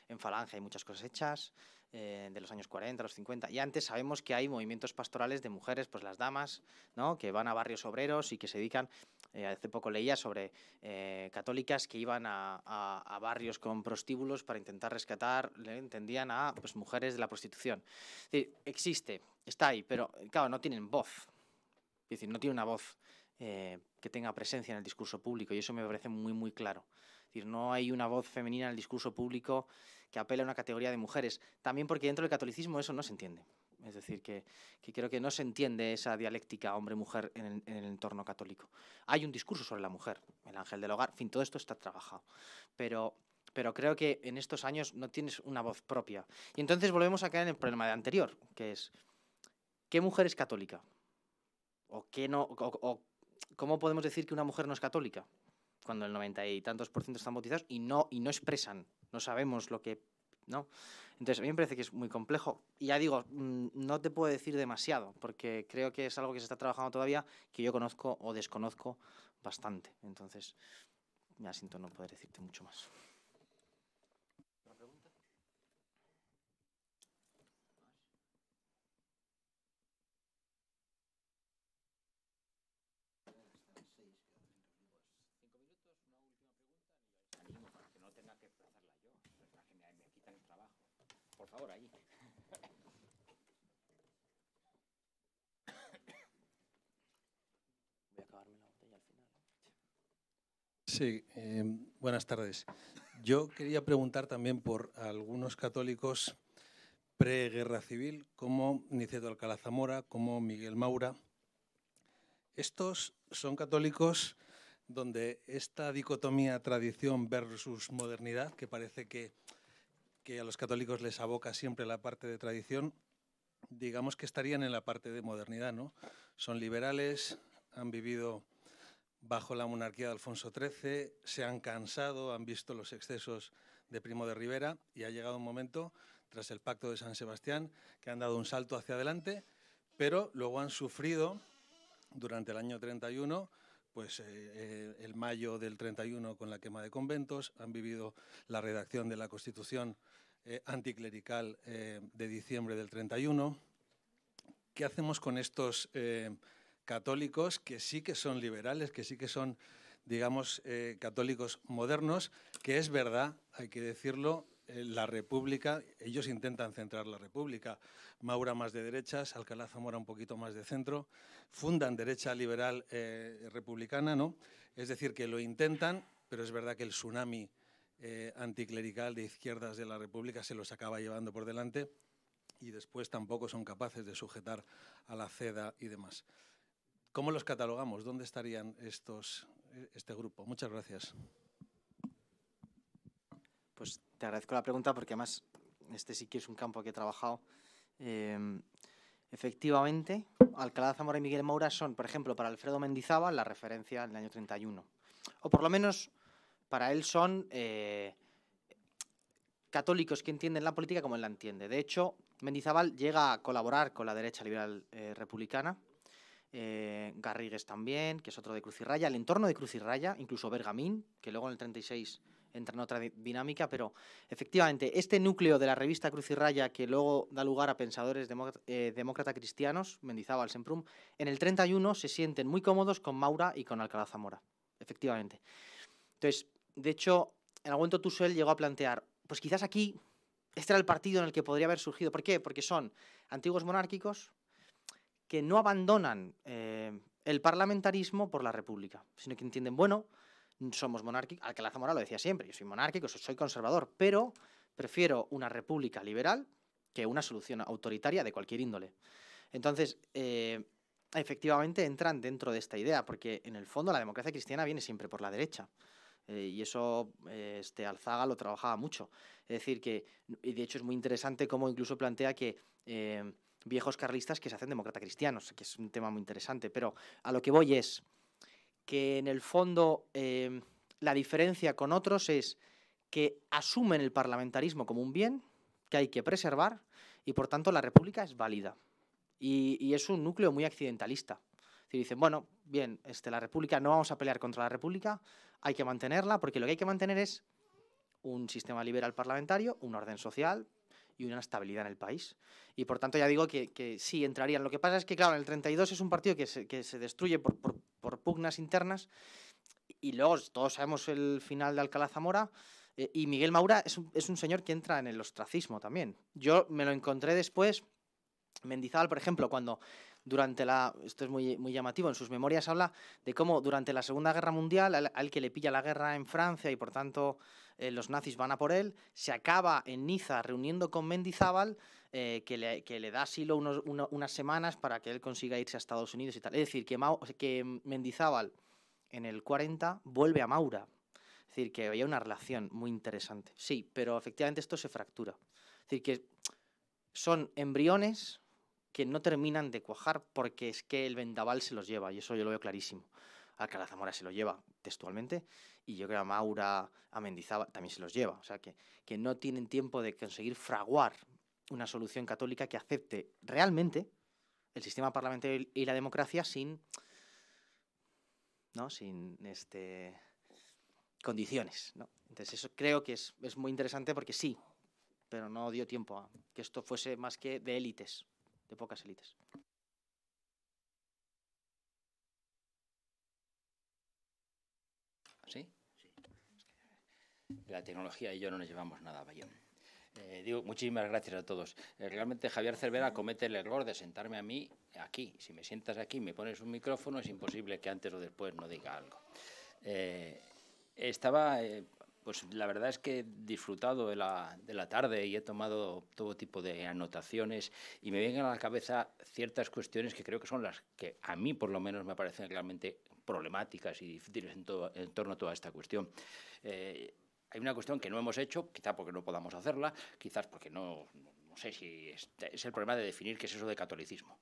en Falange hay muchas cosas hechas, eh, de los años 40, los 50. Y antes sabemos que hay movimientos pastorales de mujeres, pues las damas, ¿no? que van a barrios obreros y que se dedican, eh, hace poco leía sobre eh, católicas que iban a, barrios con prostíbulos para intentar rescatar, le entendían a pues, mujeres de la prostitución. existe, está ahí, pero claro, no tienen voz. decir, no tiene una voz que tenga presencia en el discurso público y eso me parece muy, muy claro. Es decir, no hay una voz femenina en el discurso público que apela a una categoría de mujeres. También porque dentro del catolicismo eso no se entiende. Es decir, que, creo que no se entiende esa dialéctica hombre-mujer en, el entorno católico. Hay un discurso sobre la mujer, el ángel del hogar, en fin, todo esto está trabajado. Pero, pero creo que en estos años no tienes una voz propia. Y entonces volvemos a caer en el problema anterior, que es, ¿qué mujer es católica? ¿O, qué no, cómo podemos decir que una mujer no es católica? Cuando el noventa y tantos por ciento están bautizados y no, y no expresan no sabemos lo que... ¿no? Entonces, a mí me parece que es muy complejo. Y ya digo, mm, no te puedo decir demasiado, porque creo que es algo que se está trabajando todavía, que yo conozco o desconozco bastante. Entonces, ya siento no poder decirte mucho más. Sí, em, buenas tardes. Yo quería preguntar también por algunos católicos preguerra civil, como Niceto Alcalá Zamora, como Miguel Maura. Estos son católicos donde esta dicotomía tradición versus modernidad, que parece que, que, a los católicos les aboca siempre la parte de tradición, digamos que estarían en la parte de modernidad, ¿no? Son liberales, han vivido bajo la monarquía de Alfonso XIII, se han cansado, han visto los excesos de Primo de Rivera y ha llegado un momento, tras el pacto de San Sebastián, que han dado un salto hacia adelante, pero luego han sufrido durante el año 31 pues eh, eh, el mayo del 31 con la quema de conventos, han vivido la redacción de la Constitución eh, anticlerical de diciembre del 31. ¿Qué hacemos con estos católicos que sí que son liberales, que sí que son, digamos, eh, católicos modernos, que es verdad, hay que decirlo, eh, la República, ellos intentan centrar la República, Maura más de derechas, Alcalá Zamora un poquito más de centro, fundan derecha liberal eh, republicana, ¿no? Es decir, que lo intentan, pero es verdad que el tsunami anticlerical de izquierdas de la República se los acaba llevando por delante y después tampoco son capaces de sujetar a la CEDA y demás. ¿Cómo los catalogamos? ¿Dónde estarían estos, eh, este grupo? Muchas gracias. Pues te agradezco la pregunta porque además este sí que es un campo que he trabajado. Em, efectivamente, Alcalá Zamora y Miguel Moura son, por ejemplo, para Alfredo Mendizábal la referencia del año 31. O por lo menos para él son eh, católicos que entienden la política como él la entiende. De hecho, Mendizábal llega a colaborar con la derecha liberal eh, republicana eh, Garrigues también, que es otro de Cruz y Raya, el entorno de Cruz y Raya, incluso Bergamín, que luego en el 36 entra en otra dinámica, pero efectivamente este núcleo de la revista Cruz y Raya que luego da lugar a pensadores eh, demócrata cristianos, Mendizábal, Semprún, en el 31 se sienten muy cómodos con Maura y con Alcalá Zamora, efectivamente. Entonces, de hecho, en algún momento llegó a plantear, pues quizás aquí este era el partido en el que podría haber surgido. ¿Por qué? Porque son antiguos monárquicos, que no abandonan eh, el parlamentarismo por la república, sino que entienden, bueno, somos monárquicos, Alcalá Zamora lo decía siempre, yo soy monárquico, soy conservador, pero prefiero una república liberal que una solución autoritaria de cualquier índole. Entonces, eh, efectivamente entran dentro de esta idea, porque en el fondo la democracia cristiana viene siempre por la derecha. Eh, y eso este, Alzaga lo trabajaba mucho. Es decir, que, y de hecho es muy interesante cómo incluso plantea que viejos carlistas que se hacen demócrata cristianos, que es un tema muy interesante, pero a lo que voy es que en el fondo em, la diferencia con otros es que asumen el parlamentarismo como un bien que hay que preservar y por tanto la República es válida. Y, es un núcleo muy accidentalista. Si dicen, bueno, bien, este, la República, no vamos a pelear contra la República, hay que mantenerla porque lo que hay que mantener es un sistema liberal parlamentario, un orden social, y una estabilidad en el país. Y por tanto ya digo que, que sí entrarían. Lo que pasa es que, claro, en el 32 es un partido que se, que se destruye por, por, pugnas internas y luego todos sabemos el final de Alcalá Zamora. Eh, y Miguel Maura es un, es un, señor que entra en el ostracismo también. Yo me lo encontré después, Mendizábal, por ejemplo, cuando durante la. Esto es muy, muy llamativo. En sus memorias habla de cómo durante la Segunda Guerra Mundial, al, que le pilla la guerra en Francia y por tanto eh, los nazis van a por él, se acaba en Niza reuniendo con Mendizábal, eh, que, le, que, le, da asilo unos, unas semanas para que él consiga irse a Estados Unidos y tal. Es decir, que, que Mendizábal en el 40 vuelve a Maura. Es decir, que había una relación muy interesante. Sí, pero efectivamente esto se fractura. Es decir, que son embriones que no terminan de cuajar porque es que el vendaval se los lleva y eso yo lo veo clarísimo. Alcalá Zamora se lo lleva textualmente y yo creo a Maura, a también se los lleva. O sea, que, que no tienen tiempo de conseguir fraguar una solución católica que acepte realmente el sistema parlamentario y la democracia sin, ¿no? sin este, condiciones. Entonces eso creo que es, es muy interesante porque sí, pero no dio tiempo a que esto fuese más que de élites de pocas élites. ¿Sí? La tecnología y yo no nos llevamos nada, Bayón. Eh, digo, muchísimas gracias a todos. Eh, realmente Javier Cervera comete el error de sentarme a mí aquí. Si me sientas aquí y me pones un micrófono, es imposible que antes o después no diga algo. Eh, estaba pues la verdad es que he disfrutado de la, tarde y he tomado todo tipo de anotaciones y me vienen a la cabeza ciertas cuestiones que creo que son las que a mí por lo menos me parecen realmente problemáticas y difíciles en, torno a toda esta cuestión. Eh, hay una cuestión que no hemos hecho, quizá porque no podamos hacerla, quizás porque no, sé si este es el problema de definir qué es eso de catolicismo.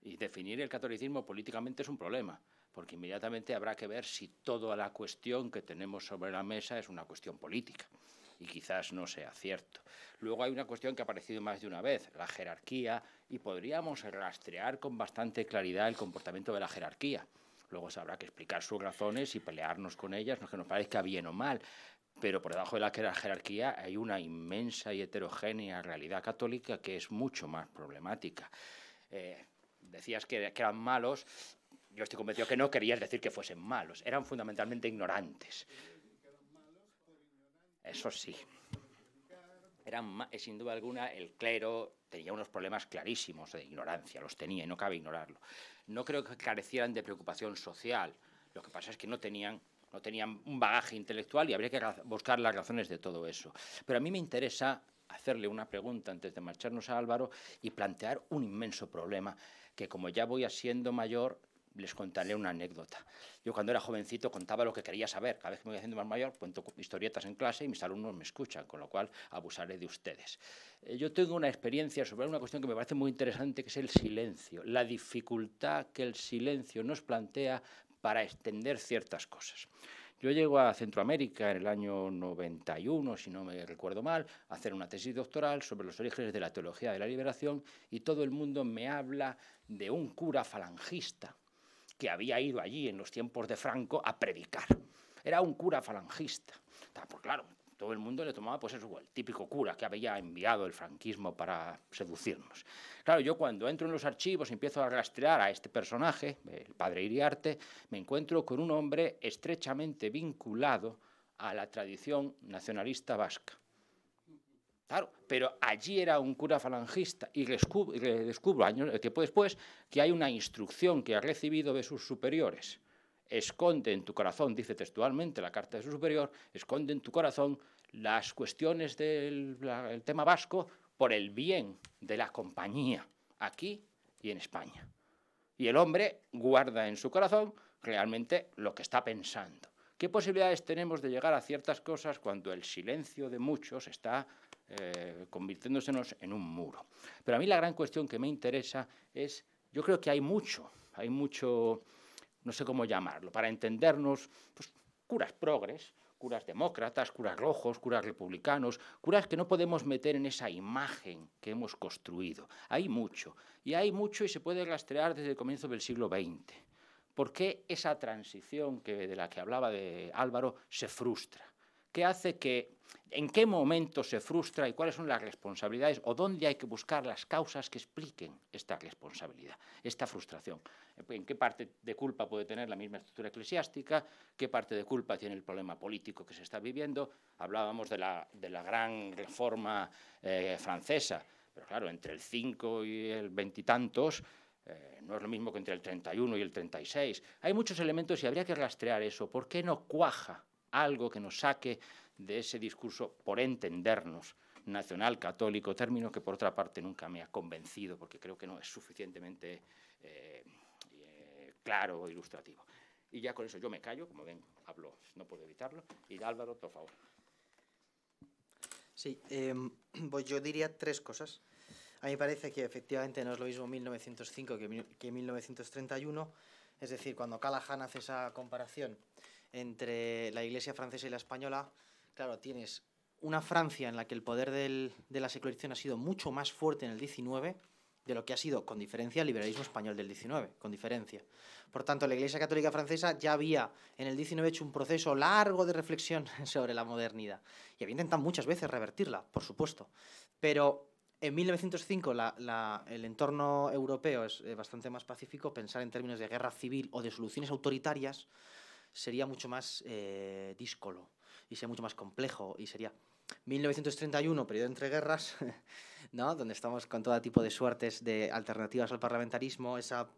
Y definir el catolicismo políticamente es un problema porque inmediatamente habrá que ver si toda la cuestión que tenemos sobre la mesa es una cuestión política y quizás no sea cierto. Luego hay una cuestión que ha aparecido más de una vez, la jerarquía, y podríamos rastrear con bastante claridad el comportamiento de la jerarquía. Luego habrá que explicar sus razones y pelearnos con ellas, no es que nos parezca bien o mal, pero por debajo de la jerarquía hay una inmensa y heterogénea realidad católica que es mucho más problemática. Eh, decías que eran malos, yo estoy convencido que no querías decir que fuesen malos, eran fundamentalmente ignorantes. Eso sí. Eran, eh, sin duda alguna, el clero tenía unos problemas clarísimos de ignorancia, los tenía y no cabe ignorarlo. No creo que carecieran de preocupación social, lo que pasa es que no tenían, no tenían un bagaje intelectual y habría que buscar las razones de todo eso. Pero a mí me interesa hacerle una pregunta antes de marcharnos a Álvaro y plantear un inmenso problema que como ya voy siendo mayor les contaré una anécdota. Yo cuando era jovencito contaba lo que quería saber. Cada vez que me voy haciendo más mayor, cuento historietas en clase y mis alumnos me escuchan, con lo cual abusaré de ustedes. Eh, yo tengo una experiencia sobre una cuestión que me parece muy interesante, que es el silencio, la dificultad que el silencio nos plantea para extender ciertas cosas. Yo llego a Centroamérica en el año 91, si no me recuerdo mal, a hacer una tesis doctoral sobre los orígenes de la teología de la liberación y todo el mundo me habla de un cura falangista que había ido allí en los tiempos de Franco a predicar. Era un cura falangista. Pues claro, todo el mundo le tomaba, pues eso, el típico cura que había enviado el franquismo para seducirnos. Claro, yo cuando entro en los archivos y empiezo a rastrear a este personaje, el padre Iriarte, me encuentro con un hombre estrechamente vinculado a la tradición nacionalista vasca. Claro, pero allí era un cura falangista y descubro, descubro años, eh, tiempo después que hay una instrucción que ha recibido de sus superiores. Esconde en tu corazón, dice textualmente la carta de su superior, esconde en tu corazón las cuestiones del tema vasco por el bien de la compañía, aquí y en España. Y el hombre guarda en su corazón realmente lo que está pensando. ¿Qué posibilidades tenemos de llegar a ciertas cosas cuando el silencio de muchos está eh, convirtiéndosenos en un muro. Pero a mí la gran cuestión que me interesa es, yo creo que hay mucho, hay mucho, no sé cómo llamarlo, para entendernos, pues, curas progres, curas demócratas, curas rojos, curas republicanos, curas que no podemos meter en esa imagen que hemos construido. Hay mucho, y hay mucho y se puede rastrear desde el comienzo del siglo XX. ¿Por qué esa transición que, de la que hablaba de Álvaro se frustra? ¿Qué hace que en qué momento se frustra y cuáles son las responsabilidades o dónde hay que buscar las causas que expliquen esta responsabilidad, esta frustración. En qué parte de culpa puede tener la misma estructura eclesiástica, qué parte de culpa tiene el problema político que se está viviendo. Hablábamos de la, gran reforma eh, francesa, pero claro, entre el 5 y el veintitantos... Eh, no es lo mismo que entre el 31 y el 36. Hay muchos elementos y habría que rastrear eso. ¿Por qué no cuaja algo que nos saque de ese discurso por entendernos nacional católico, término que por otra parte nunca me ha convencido porque creo que no es suficientemente eh, eh, claro o ilustrativo. Y ya con eso yo me callo, como ven, hablo, no puedo evitarlo. Y Álvaro, por favor. Sí, em, pues yo diría tres cosas. A mí me parece que efectivamente no es lo mismo 1905 que, que 1931. Es decir, cuando Callahan hace esa comparación entre la iglesia francesa y la española, Claro, tienes una Francia en la que el poder de la secularización ha sido mucho más fuerte en el XIX de lo que ha sido, con diferencia, el liberalismo español del 19, con diferencia. Por tanto, la Iglesia Católica Francesa ya había en el 19 hecho un proceso largo de reflexión sobre la modernidad y había intentado muchas veces revertirla, por supuesto. Pero en 1905 el entorno europeo es eh, bastante más pacífico, pensar en términos de guerra civil o de soluciones autoritarias sería mucho más eh, díscolo y sea mucho más complejo y sería 1931, periodo entre guerras, ¿no? donde estamos con todo tipo de suertes de alternativas al parlamentarismo, esa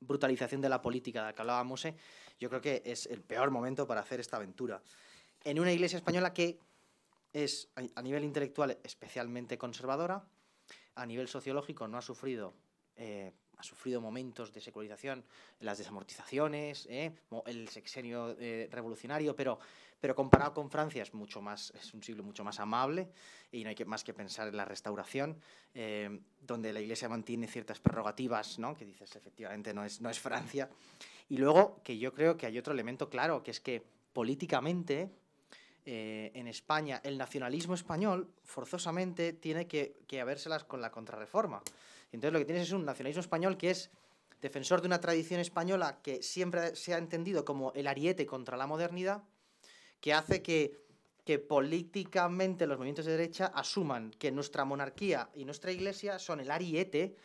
brutalización de la política de la que hablábamos, ¿eh? yo creo que es el peor momento para hacer esta aventura. En una iglesia española que es a nivel intelectual especialmente conservadora, a nivel sociológico no ha sufrido eh, ha sufrido momentos de secularización, las desamortizaciones, ¿eh? el sexenio eh, revolucionario, pero, pero comparado con Francia es, mucho más, es un siglo mucho más amable y no hay más que pensar en la restauración, eh, donde la Iglesia mantiene ciertas prerrogativas, ¿no? que dices efectivamente no es, no es Francia. Y luego que yo creo que hay otro elemento claro, que es que políticamente eh, en España el nacionalismo español forzosamente tiene que, que habérselas con la contrarreforma. Entonces lo que tienes es un nacionalismo español que es defensor de una tradición española que siempre se ha entendido como el ariete contra la modernidad, que hace que, que políticamente los movimientos de derecha asuman que nuestra monarquía y nuestra iglesia son el ariete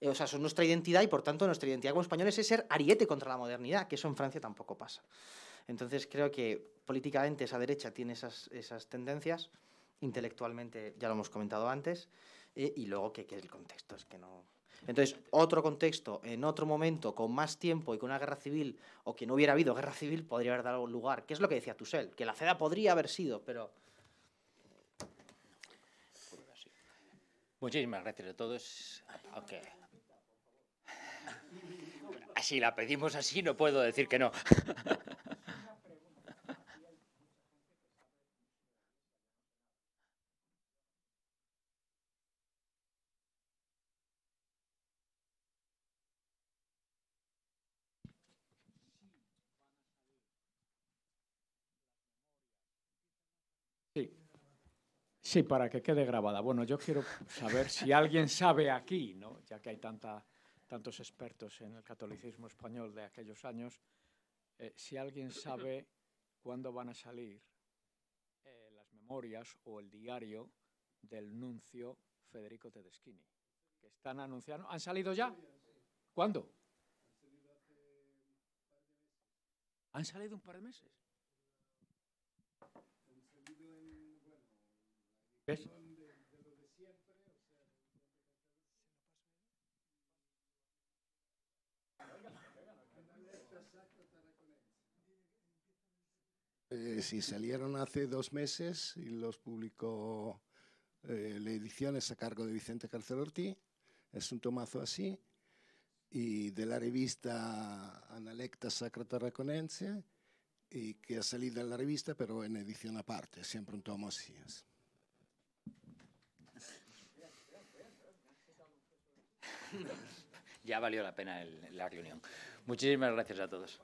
eh, o sea, son nuestra identidad y por tanto nuestra identidad como españoles es ser ariete contra la modernidad, que eso en Francia tampoco pasa. Entonces creo que políticamente esa derecha tiene esas, esas tendencias, intelectualmente ya lo hemos comentado antes, eh, y luego que, es el contexto es que no... Entonces, otro contexto, en otro momento, con más tiempo y con una guerra civil, o que no hubiera habido guerra civil, podría haber dado lugar. ¿Qué es lo que decía Tusel? Que la CEDA podría haber sido, pero... Muchísimas gracias a todos. Okay. Así la pedimos así, no puedo decir que no. Sí, para que quede grabada. Bueno, yo quiero saber si alguien sabe aquí, ¿no? ya que hay tanta, tantos expertos en el catolicismo español de aquellos años, eh, si alguien sabe cuándo van a salir eh, las memorias o el diario del nuncio Federico Tedeschini, que están anunciando. ¿Han salido ya? ¿Cuándo? Han salido un par de meses. ¿Ves? Eh, si salieron hace dos meses y los publicó eh, la edición es a cargo de Vicente Carcel es un tomazo así, y de la revista Analecta Sacra Tarraconense, y que ha salido en la revista pero en edición aparte, siempre un tomo así. Es. ya valió la pena la reunión. Muchísimas gracias a todos.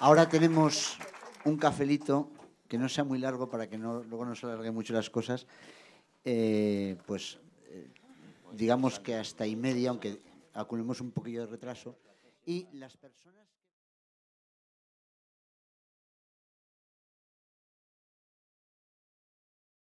Ahora tenemos un cafelito que no sea muy largo para que no, luego no se alarguen mucho las cosas. Eh, pues eh, digamos que hasta y media, aunque acumulemos un poquillo de retraso. Y las personas.